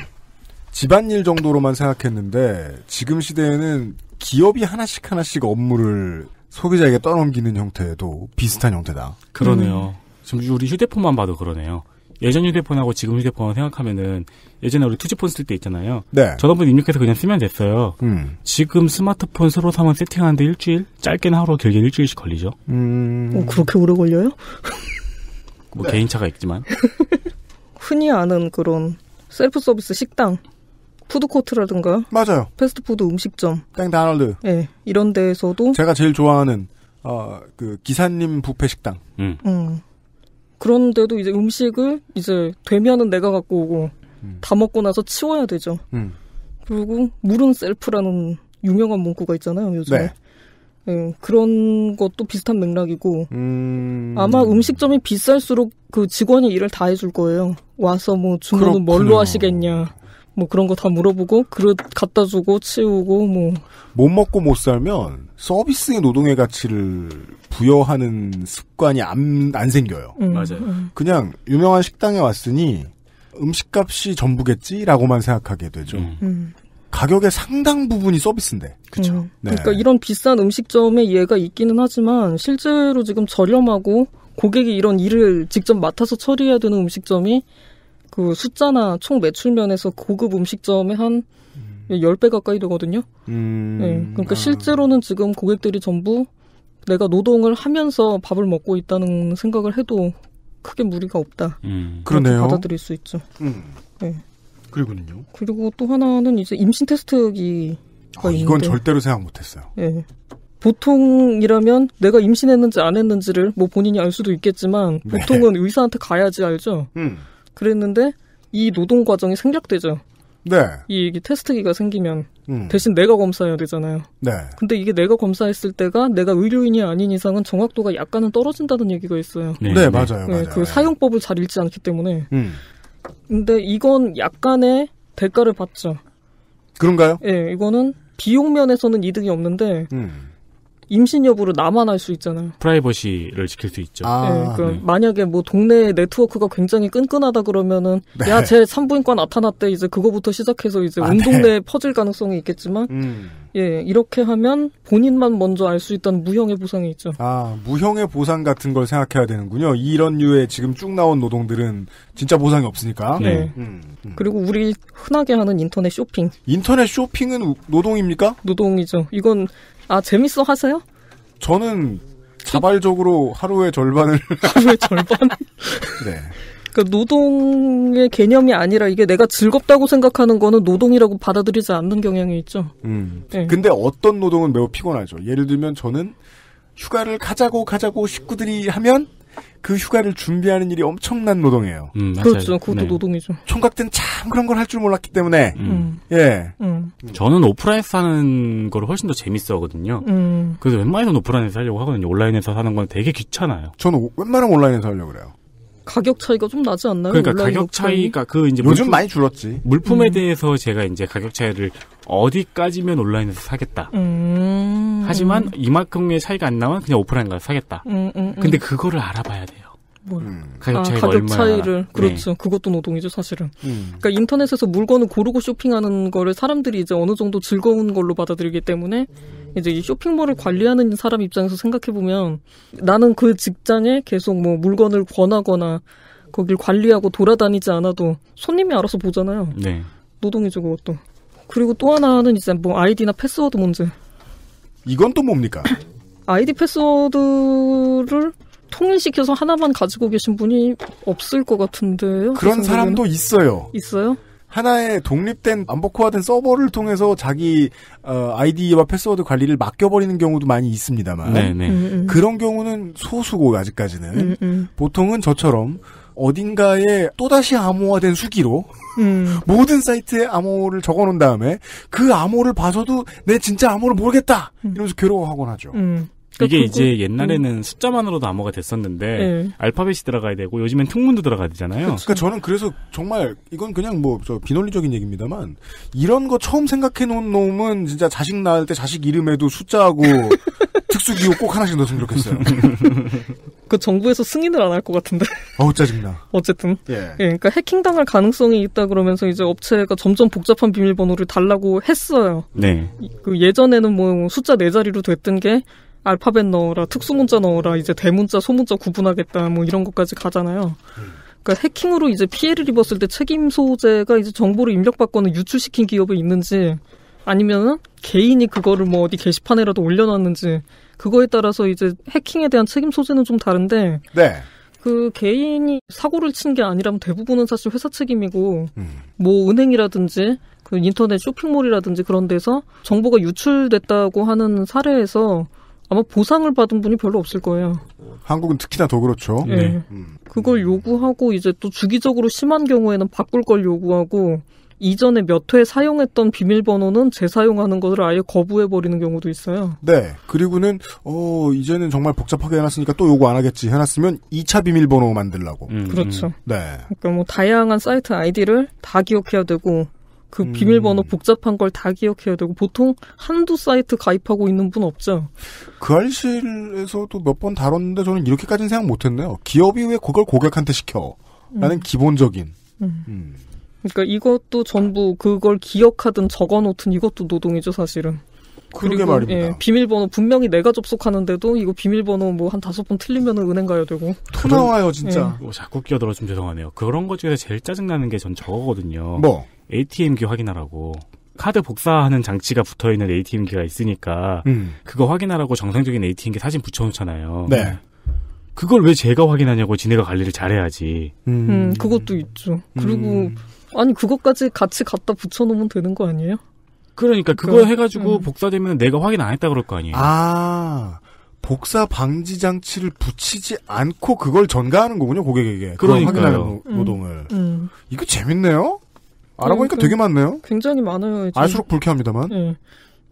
집안일 정도로만 생각했는데, 지금 시대에는 기업이 하나씩 하나씩 업무를 소비자에게 떠넘기는 형태도 비슷한 형태다. 그러네요. 음. 지금 우리 휴대폰만 봐도 그러네요. 예전 휴대폰하고 지금 휴대폰 생각하면은 예전에 우리 투지폰 쓸 때 있잖아요. 네. 전화번호 입력해서 그냥 쓰면 됐어요. 음. 지금 스마트폰 새로 사면 세팅하는데 일주일? 짧게는 하루, 길게 일주일씩 걸리죠. 음. 어, 그렇게 오래 걸려요? 뭐 네. 개인차가 있지만. 흔히 아는 그런 셀프 서비스 식당, 푸드코트라든가. 맞아요. 패스트푸드 음식점. 땡다널드. 예. 네, 이런 데에서도. 제가 제일 좋아하는, 어, 그, 기사님 부페 식당. 음. 음. 그런데도 이제 음식을 이제 되면은 내가 갖고 오고 음. 다 먹고 나서 치워야 되죠. 음. 그리고 물은 셀프라는 유명한 문구가 있잖아요 요즘에. 네. 예, 그런 것도 비슷한 맥락이고 음... 아마 음식점이 비쌀수록 그 직원이 일을 다 해줄 거예요. 와서 뭐 주문은 그렇군 뭘로 하시겠냐. 뭐 그런 거 다 물어보고 그릇 갖다 주고 치우고 뭐 못 먹고 못 살면 서비스의 노동의 가치를 부여하는 습관이 안, 안 생겨요. 음, 음. 맞아요. 그냥 유명한 식당에 왔으니 음식값이 전부겠지라고만 생각하게 되죠. 음. 음. 가격의 상당 부분이 서비스인데. 그렇죠. 음. 네. 그러니까 이런 비싼 음식점에 얘가 있기는 하지만 실제로 지금 저렴하고 고객이 이런 일을 직접 맡아서 처리해야 되는 음식점이 그 숫자나 총 매출 면에서 고급 음식점의 한1 0배 음. 가까이 되거든요. 음. 네, 그러니까 아. 실제로는 지금 고객들이 전부 내가 노동을 하면서 밥을 먹고 있다는 생각을 해도 크게 무리가 없다. 음. 그러네요. 받아들일 수 있죠. 음. 네. 그리고는요. 그리고 또 하나는 이제 임신 테스트기. 아, 이건 절대로 생각 못했어요. 네. 보통이라면 내가 임신했는지 안 했는지를 뭐 본인이 알 수도 있겠지만 네. 보통은 네. 의사한테 가야지 알죠. 음. 그랬는데 이 노동 과정이 생략되죠. 네. 이, 테스트기가 생기면 음. 대신 내가 검사해야 되잖아요. 네. 근데 이게 내가 검사했을 때가 내가 의료인이 아닌 이상은 정확도가 약간은 떨어진다는 얘기가 있어요. 네, 네 맞아요, 네, 맞아요. 그 네. 사용법을 잘 읽지 않기 때문에. 음. 근데 이건 약간의 대가를 받죠. 그런가요? 예, 네, 이거는 비용 면에서는 이득이 없는데 음. 임신 여부를 나만 날수 있잖아요. 프라이버시를 지킬 수 있죠. 아, 네, 그 네. 만약에 뭐 동네 네트워크가 굉장히 끈끈하다 그러면은 네. 야제 산부인과 나타났대 이제 그거부터 시작해서 이제 아, 온 네. 동네에 퍼질 가능성이 있겠지만 음. 예, 이렇게 하면 본인만 먼저 알 수있던 무형의 보상이 있죠. 아, 무형의 보상 같은 걸 생각해야 되는군요. 이런 류의 지금 쭉 나온 노동들은 진짜 보상이 없으니까. 네. 네. 음, 음. 그리고 우리 흔하게 하는 인터넷 쇼핑. 인터넷 쇼핑은 노동입니까? 노동이죠. 이건 아 재밌어 하세요? 저는 자발적으로 하루의 절반을 하루의 절반. 네. 그러니까 노동의 개념이 아니라 이게 내가 즐겁다고 생각하는 거는 노동이라고 받아들이지 않는 경향이 있죠. 음. 네. 근데 어떤 노동은 매우 피곤하죠. 예를 들면 저는 휴가를 가자고 가자고 식구들이 하면 그 휴가를 준비하는 일이 엄청난 노동이에요. 음, 그렇죠. 그것도 네. 노동이죠. 총각 때는 참 그런 걸 할 줄 몰랐기 때문에. 음. 음. 예. 음. 저는 오프라인에서 하는 걸 훨씬 더 재밌어 하거든요. 음. 그래서 웬만해서 오프라인에서 하려고 하거든요. 온라인에서 사는건 되게 귀찮아요. 저는 웬만하면 온라인에서 하려고 그래요. 가격 차이가 좀 나지 않나요? 그러니까 가격 높은? 차이가 그 이제 요즘 물품, 많이 줄었지. 물품에 음. 대해서 제가 이제 가격 차이를 어디까지면 온라인에서 사겠다. 음. 하지만 이만큼의 차이가 안 나면 그냥 오프라인 가서 사겠다. 음, 음, 음. 근데 그거를 알아봐야 돼요. 뭘. 음. 가격, 아, 차이가 아, 가격 차이를 네. 그렇죠. 네. 그것도 노동이죠, 사실은. 그러니까 인터넷에서 물건을 고르고 쇼핑하는 거를 사람들이 이제 어느 정도 즐거운 걸로 받아들이기 때문에 이제 쇼핑몰을 관리하는 사람 입장에서 생각해 보면 나는 그 직장에 계속 뭐 물건을 권하거나 거길 관리하고 돌아다니지 않아도 손님이 알아서 보잖아요. 네. 노동이죠 그것도. 그리고 또 하나는 이제 뭐 아이디나 패스워드 문제. 이건 또 뭡니까? 아이디 패스워드를 통일시켜서 하나만 가지고 계신 분이 없을 것 같은데요. 그 그런 사람도 있어요. 있어요? 하나의 독립된 안보코화된 서버를 통해서 자기 어, 아이디와 패스워드 관리를 맡겨버리는 경우도 많이 있습니다만 네, 네. 음, 음, 그런 경우는 소수고 아직까지는 음, 음, 보통은 저처럼 어딘가에 또다시 암호화된 수기로 음. 모든 사이트에 암호를 적어놓은 다음에 그 암호를 봐서도 내 진짜 암호를 모르겠다 음. 이러면서 괴로워하곤 하죠. 음. 그러니까 이게 이제 옛날에는 음. 숫자만으로도 암호가 됐었는데 네. 알파벳이 들어가야 되고 요즘엔 특문도 들어가야 되잖아요. 그치. 그러니까 저는 그래서 정말 이건 그냥 뭐저 비논리적인 얘기입니다만 이런 거 처음 생각해 놓은 놈은 진짜 자식 낳을 때 자식 이름에도 숫자하고 특수 기호 꼭 하나씩 넣었으면 좋겠어요. 그 정부에서 승인을 안 할 것 같은데. 어우 짜증나. 어쨌든. 예. 예. 그러니까 해킹 당할 가능성이 있다 그러면서 이제 업체가 점점 복잡한 비밀번호를 달라고 했어요. 네. 그 예전에는 뭐 숫자 네 자리로 됐던 게 알파벳 넣어라, 특수문자 넣어라, 이제 대문자, 소문자 구분하겠다, 뭐 이런 것까지 가잖아요. 그러니까 해킹으로 이제 피해를 입었을 때 책임 소재가 이제 정보를 입력받거나 유출시킨 기업이 있는지 아니면 은 개인이 그거를 뭐 어디 게시판에라도 올려놨는지 그거에 따라서 이제 해킹에 대한 책임 소재는 좀 다른데 네. 그 개인이 사고를 친 게 아니라면 대부분은 사실 회사 책임이고 음. 뭐 은행이라든지 그 인터넷 쇼핑몰이라든지 그런 데서 정보가 유출됐다고 하는 사례에서 아마 보상을 받은 분이 별로 없을 거예요. 한국은 특히나 더 그렇죠. 네. 네. 음. 그걸 요구하고 이제 또 주기적으로 심한 경우에는 바꿀 걸 요구하고 이전에 몇 회 사용했던 비밀번호는 재사용하는 것을 아예 거부해버리는 경우도 있어요. 네. 그리고는, 어, 이제는 정말 복잡하게 해놨으니까 또요구안 하겠지 해놨으면 2차 비밀번호 만들라고. 음, 그렇죠. 음. 네. 그러니까 뭐 다양한 사이트 아이디를 다 기억해야 되고, 그 음. 비밀번호 복잡한 걸 다 기억해야 되고 보통 한두 사이트 가입하고 있는 분 없죠. 그 알실에서도 몇 번 다뤘는데 저는 이렇게까지는 생각 못했네요. 기업이 왜 그걸 고객한테 시켜? 라는 음. 기본적인. 음. 음. 그러니까 이것도 전부 그걸 기억하든 적어놓든 이것도 노동이죠 사실은. 그리고 말입니다. 예, 비밀번호 분명히 내가 접속하는데도 이거 비밀번호 뭐 한 다섯 번 틀리면 은행 가야 되고 토 나와요 진짜. 예. 뭐 자꾸 끼어들어 좀 죄송하네요. 그런 것 중에서 제일 짜증 나는 게 전 저거거든요. 뭐 ATM기 확인하라고. 카드 복사하는 장치가 붙어 있는 ATM기가 있으니까 음. 그거 확인하라고 정상적인 ATM기 사진 붙여놓잖아요. 네. 그걸 왜 제가 확인하냐고 지네가 관리를 잘해야지. 음, 음 그것도 있죠. 그리고 음. 아니 그것까지 같이 갖다 붙여놓으면 되는 거 아니에요? 그러니까 그거 그럼, 그러니까, 해가지고 음. 복사되면 내가 확인 안 했다 그럴 거 아니에요. 아 복사 방지 장치를 붙이지 않고 그걸 전가하는 거군요 고객에게. 그러니까요. 노, 음. 동을 음. 이거 재밌네요. 알아보니까 되게 많네요. 굉장히 많아요. 이제. 알수록 불쾌합니다만. 네.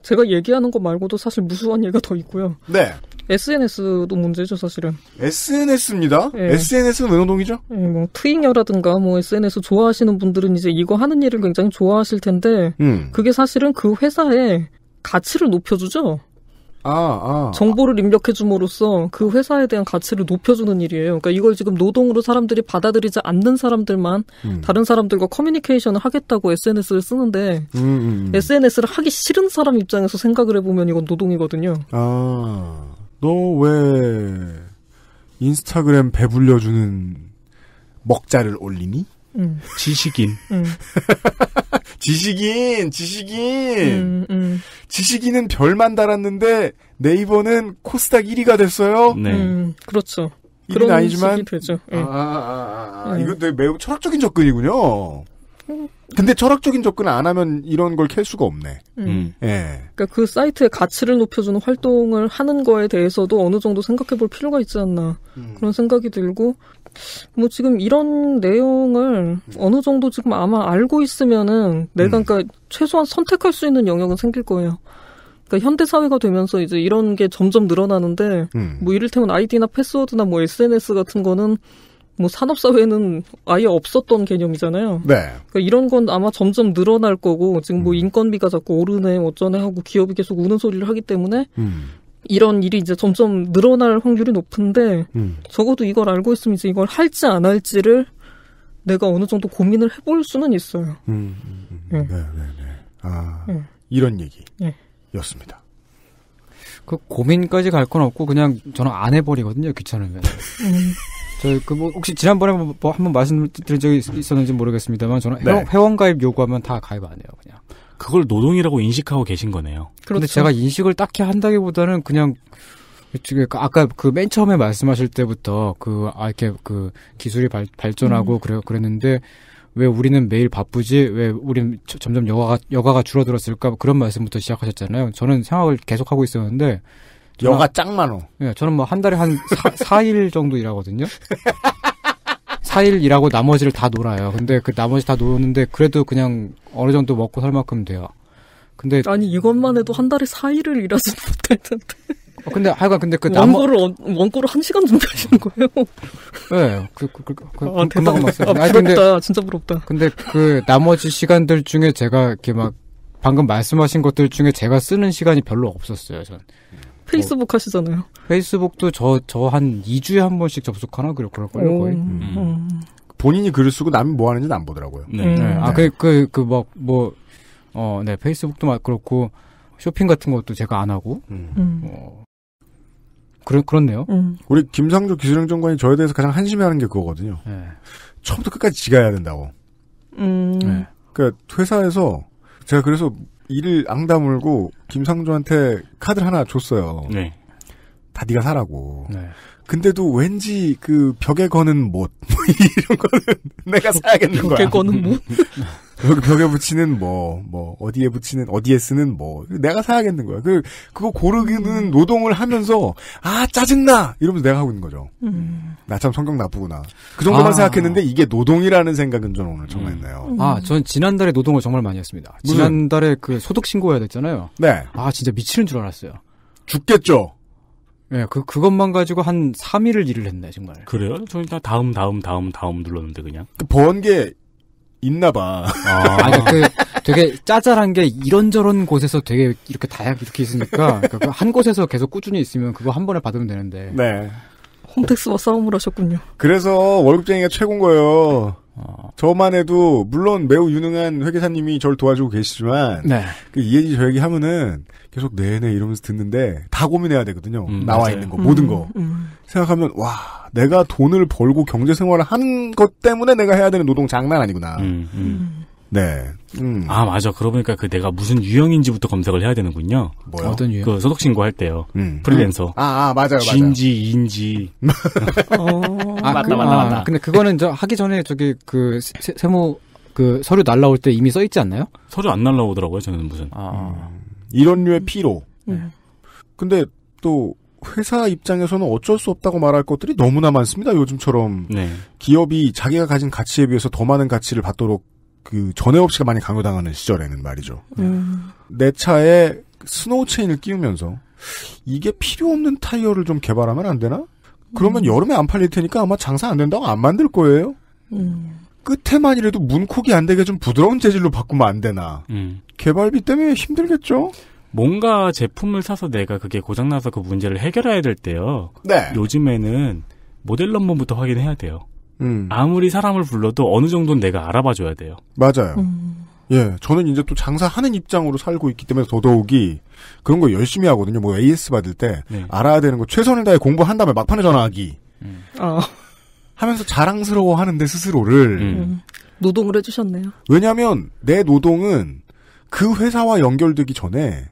제가 얘기하는 거 말고도 사실 무수한 예가더 있고요. 네. SNS도 문제죠, 사실은. SNS입니다. 예. 네. SNS는 외노동이죠? 예, 뭐 트윙여라든가 뭐 SNS 좋아하시는 분들은 이제 이거 하는 일을 굉장히 좋아하실 텐데 음. 그게 사실은 그 회사의 가치를 높여주죠. 아, 아. 정보를 입력해 줌으로써 그 회사에 대한 가치를 높여주는 일이에요. 그러니까 이걸 지금 노동으로 사람들이 받아들이지 않는 사람들만 음. 다른 사람들과 커뮤니케이션을 하겠다고 SNS를 쓰는데 음, 음. 음. SNS를 하기 싫은 사람 입장에서 생각을 해보면 이건 노동이거든요. 아. 너왜 인스타그램 배불려주는 먹자를 올리니? 음. 지식인. 음. 지식인, 지식인. 음, 음, 지식인은 별만 달았는데 네이버는 코스닥 1위가 됐어요. 네. 음, 그렇죠. 그런 아니지만 되죠. 예. 아, 아, 아, 아, 아. 예. 이건 되게 매우 철학적인 접근이군요. 근데 철학적인 접근을 안 하면 이런 걸 캘 수가 없네. 음. 음. 예. 그러니까 그 사이트의 가치를 높여주는 활동을 하는 거에 대해서도 어느 정도 생각해 볼 필요가 있지 않나. 음. 그런 생각이 들고, 뭐 지금 이런 내용을 음. 어느 정도 지금 아마 알고 있으면은 내가 음. 그러니까 최소한 선택할 수 있는 영역은 생길 거예요. 그러니까 현대 사회가 되면서 이제 이런 게 점점 늘어나는데 음. 뭐 이를테면 아이디나 패스워드나 뭐 SNS 같은 거는 뭐 산업사회는 아예 없었던 개념이잖아요. 네. 그러니까 이런 건 아마 점점 늘어날 거고 지금 뭐 음. 인건비가 자꾸 오르네 어쩌네 하고 기업이 계속 우는 소리를 하기 때문에 음. 이런 일이 이제 점점 늘어날 확률이 높은데 음. 적어도 이걸 알고 있으면 이제 이걸 할지 안 할지를 내가 어느 정도 고민을 해볼 수는 있어요. 음, 음, 음. 네. 네, 네, 네. 아 네. 이런 얘기였습니다. 네. 그 고민까지 갈 건 없고 그냥 저는 안 해버리거든요 귀찮으면. 음. 저그뭐 혹시 지난번에 뭐뭐 뭐 한 번 말씀드린 적이 있었는지 모르겠습니다만 저는 네. 회원, 가입 요구하면 다 가입 안 해요 그냥. 그걸 노동이라고 인식하고 계신 거네요. 그런데 그렇죠. 제가 인식을 딱히 한다기보다는 그냥 그 아까 그 맨 처음에 말씀하실 때부터 그아 이렇게 그 기술이 발, 발전하고 음. 그래 그랬는데 왜 우리는 매일 바쁘지 왜 우리는 점점 여가가 여가가 줄어들었을까 그런 말씀부터 시작하셨잖아요. 저는 생각을 계속 하고 있었는데 여가 짱 많어. 예, 저는 뭐 한 달에 한 사, 4일 정도 일하거든요. 4일 일하고 나머지를 다 놀아요. 근데 그 나머지 다 노는데 그래도 그냥 어느 정도 먹고 살 만큼 돼요. 근데 아니 이것만 해도 한 달에 4일을 일하지 못할 텐데. 어, 근데 하여간 근데 그 나머 원고를 어, 원고를 한 시간 정도 하시는 거예요. 네, 예, 그 그그 그, 그, 그, 아, 그, 대박. 아, 부럽다. 아니, 근데, 진짜 부럽다. 근데 그 나머지 시간들 중에 제가 이렇게 막 방금 말씀하신 것들 중에 제가 쓰는 시간이 별로 없었어요. 전 페이스북 어. 하시잖아요. 페이스북도 저 저 한 2주에 한 번씩 접속하나 그럴 걸요 거의. 음, 음. 음. 본인이 글을 쓰고 남이 뭐 하는지는 안 보더라고요. 네. 음. 네. 아, 네. 그, 그, 그, 막, 뭐, 어, 네, 페이스북도 막 그렇고, 쇼핑 같은 것도 제가 안 하고, 음. 음. 어, 그런, 그렇네요. 우리 김상조 기술행정관이 저에 대해서 가장 한심해 하는 게 그거거든요. 네. 처음부터 끝까지 지가 해야 된다고. 네. 그니까, 회사에서, 제가 그래서 이를 앙다물고 김상조한테 카드 하나 줬어요. 네. 다 네가 사라고. 네. 근데도 왠지 그 벽에 거는 못 뭐 이런 거는 내가 사야겠는 거야. 벽에 거는 못. 여기 벽에 붙이는 뭐, 뭐, 어디에 붙이는, 어디에 쓰는 뭐, 내가 사야겠는 거야. 그, 그거 고르기는 음. 노동을 하면서, 아, 짜증나! 이러면서 내가 하고 있는 거죠. 음. 나참 성격 나쁘구나. 그 정도만 아. 생각했는데, 이게 노동이라는 생각은 저는 오늘 처음 했네요. 음. 아, 저는 지난달에 노동을 정말 많이 했습니다. 무슨? 지난달에 그 소득신고해야 됐잖아요. 네. 아, 진짜 미치는 줄 알았어요. 죽겠죠? 네, 그, 그것만 가지고 한 3일을 일을 했네, 정말. 그래요? 저는 다 다음, 다음, 다음, 다음 눌렀는데, 그냥. 그 번개, 있나 봐. 아. 아니, 그, 되게 짜잘한 게 이런저런 곳에서 되게 이렇게 다 이렇게 있으니까, 그러니까 그 한 곳에서 계속 꾸준히 있으면 그거 한 번에 받으면 되는데. 네. 홈택스와 싸움을 하셨군요. 그래서 월급쟁이가 최고인 거예요. 저만 해도 물론 매우 유능한 회계사님이 저를 도와주고 계시지만 네. 그 이해지 저 얘기 하면은 계속 네네 네 이러면서 듣는데 다 고민해야 되거든요. 음, 나와 맞아요. 있는 거 음, 모든 거 음. 생각하면 와 내가 돈을 벌고 경제 생활을 하는 것 때문에 내가 해야 되는 노동 장난 아니구나. 음, 음. 음. 네. 음. 아 맞아. 그러고 보니까 그 내가 무슨 유형인지부터 검색을 해야 되는군요. 뭐요? 어떤 유형? 그 소득 신고할 때요. 음. 프리랜서. 음. 아, 아 맞아요. G인지 인지 어, 아, 맞다 그, 맞다 아, 맞다. 근데 그거는 저 하기 전에 저기 그 세, 세모 그 서류 날라올 때 이미 써 있지 않나요? 서류 안 날라오더라고요. 저는 무슨. 아. 음. 이런 류의 피로. 네. 근데 또 회사 입장에서는 어쩔 수 없다고 말할 것들이 너무나 많습니다. 요즘처럼 네. 기업이 자기가 가진 가치에 비해서 더 많은 가치를 받도록 그전에 없이 많이 강요당하는 시절에는 말이죠. 음. 내 차에 스노우 체인을 끼우면서 이게 필요 없는 타이어를 좀 개발하면 안 되나? 그러면 음. 여름에 안 팔릴 테니까 아마 장사 안 된다고 안 만들 거예요. 음. 끝에만이라도 문콕이 안 되게 좀 부드러운 재질로 바꾸면 안 되나? 음. 개발비 때문에 힘들겠죠. 뭔가 제품을 사서 내가 그게 고장나서 그 문제를 해결해야 될 때요. 네. 요즘에는 모델 넘버부터 확인해야 돼요. 음. 아무리 사람을 불러도 어느 정도는 내가 알아봐 줘야 돼요. 맞아요. 음. 예, 저는 이제 또 장사하는 입장으로 살고 있기 때문에 더더욱이 그런 거 열심히 하거든요. 뭐 AS 받을 때 네. 알아야 되는 거 최선을 다해 공부한 다음에 막판에 전화하기. 음. 어. 하면서 자랑스러워 하는데 스스로를. 음. 음. 노동을 해주셨네요. 왜냐면 하내 노동은 그 회사와 연결되기 전에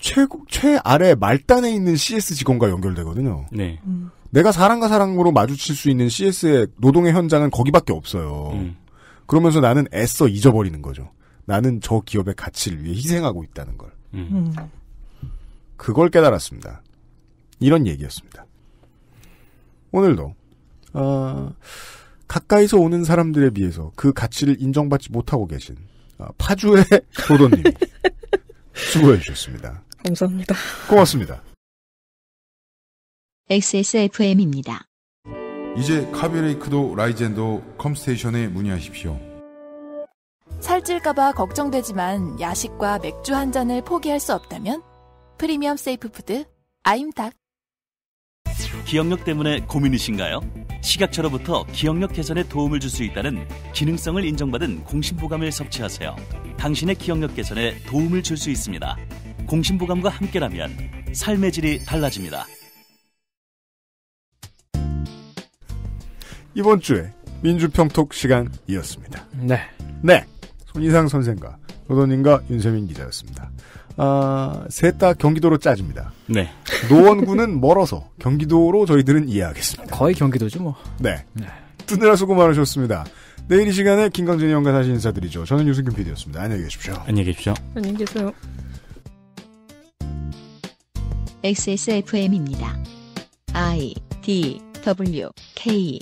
최고, 최아래 말단에 있는 CS 직원과 연결되거든요. 네. 음. 내가 사랑과 사랑으로 마주칠 수 있는 CS의 노동의 현장은 거기밖에 없어요. 음. 그러면서 나는 애써 잊어버리는 거죠. 나는 저 기업의 가치를 위해 희생하고 있다는 걸. 음. 음. 그걸 깨달았습니다. 이런 얘기였습니다. 오늘도 어, 가까이서 오는 사람들에 비해서 그 가치를 인정받지 못하고 계신 아, 파주의 도도님 수고해 주셨습니다. 감사합니다. 고맙습니다. XSFM입니다. 이제 카비레이크도 라이젠도 컴스테이션에 문의하십시오. 살찔까봐 걱정되지만 야식과 맥주 한 잔을 포기할 수 없다면 프리미엄 세이프푸드 아임닭 기억력 때문에 고민이신가요? 시각처로부터 기억력 개선에 도움을 줄 수 있다는 기능성을 인정받은 공신보감을 섭취하세요. 당신의 기억력 개선에 도움을 줄 수 있습니다. 공신보감과 함께라면 삶의 질이 달라집니다. 이번 주에 민주평톡 시간이었습니다. 네. 네. 손희상 선생과 노도님과 윤세민 기자였습니다. 아, 셋다 경기도로 짜집니다. 네. 노원구는 멀어서 경기도로 저희들은 이해하겠습니다. 거의 경기도죠, 뭐. 네. 네. 뜨느라 수고 많으셨습니다. 내일 이 시간에 김강진이 형과 다시 인사드리죠. 저는 유승균 PD였습니다. 안녕히 계십시오. 안녕히 계십시오. 안녕히 계세요. XSFM입니다. I D W K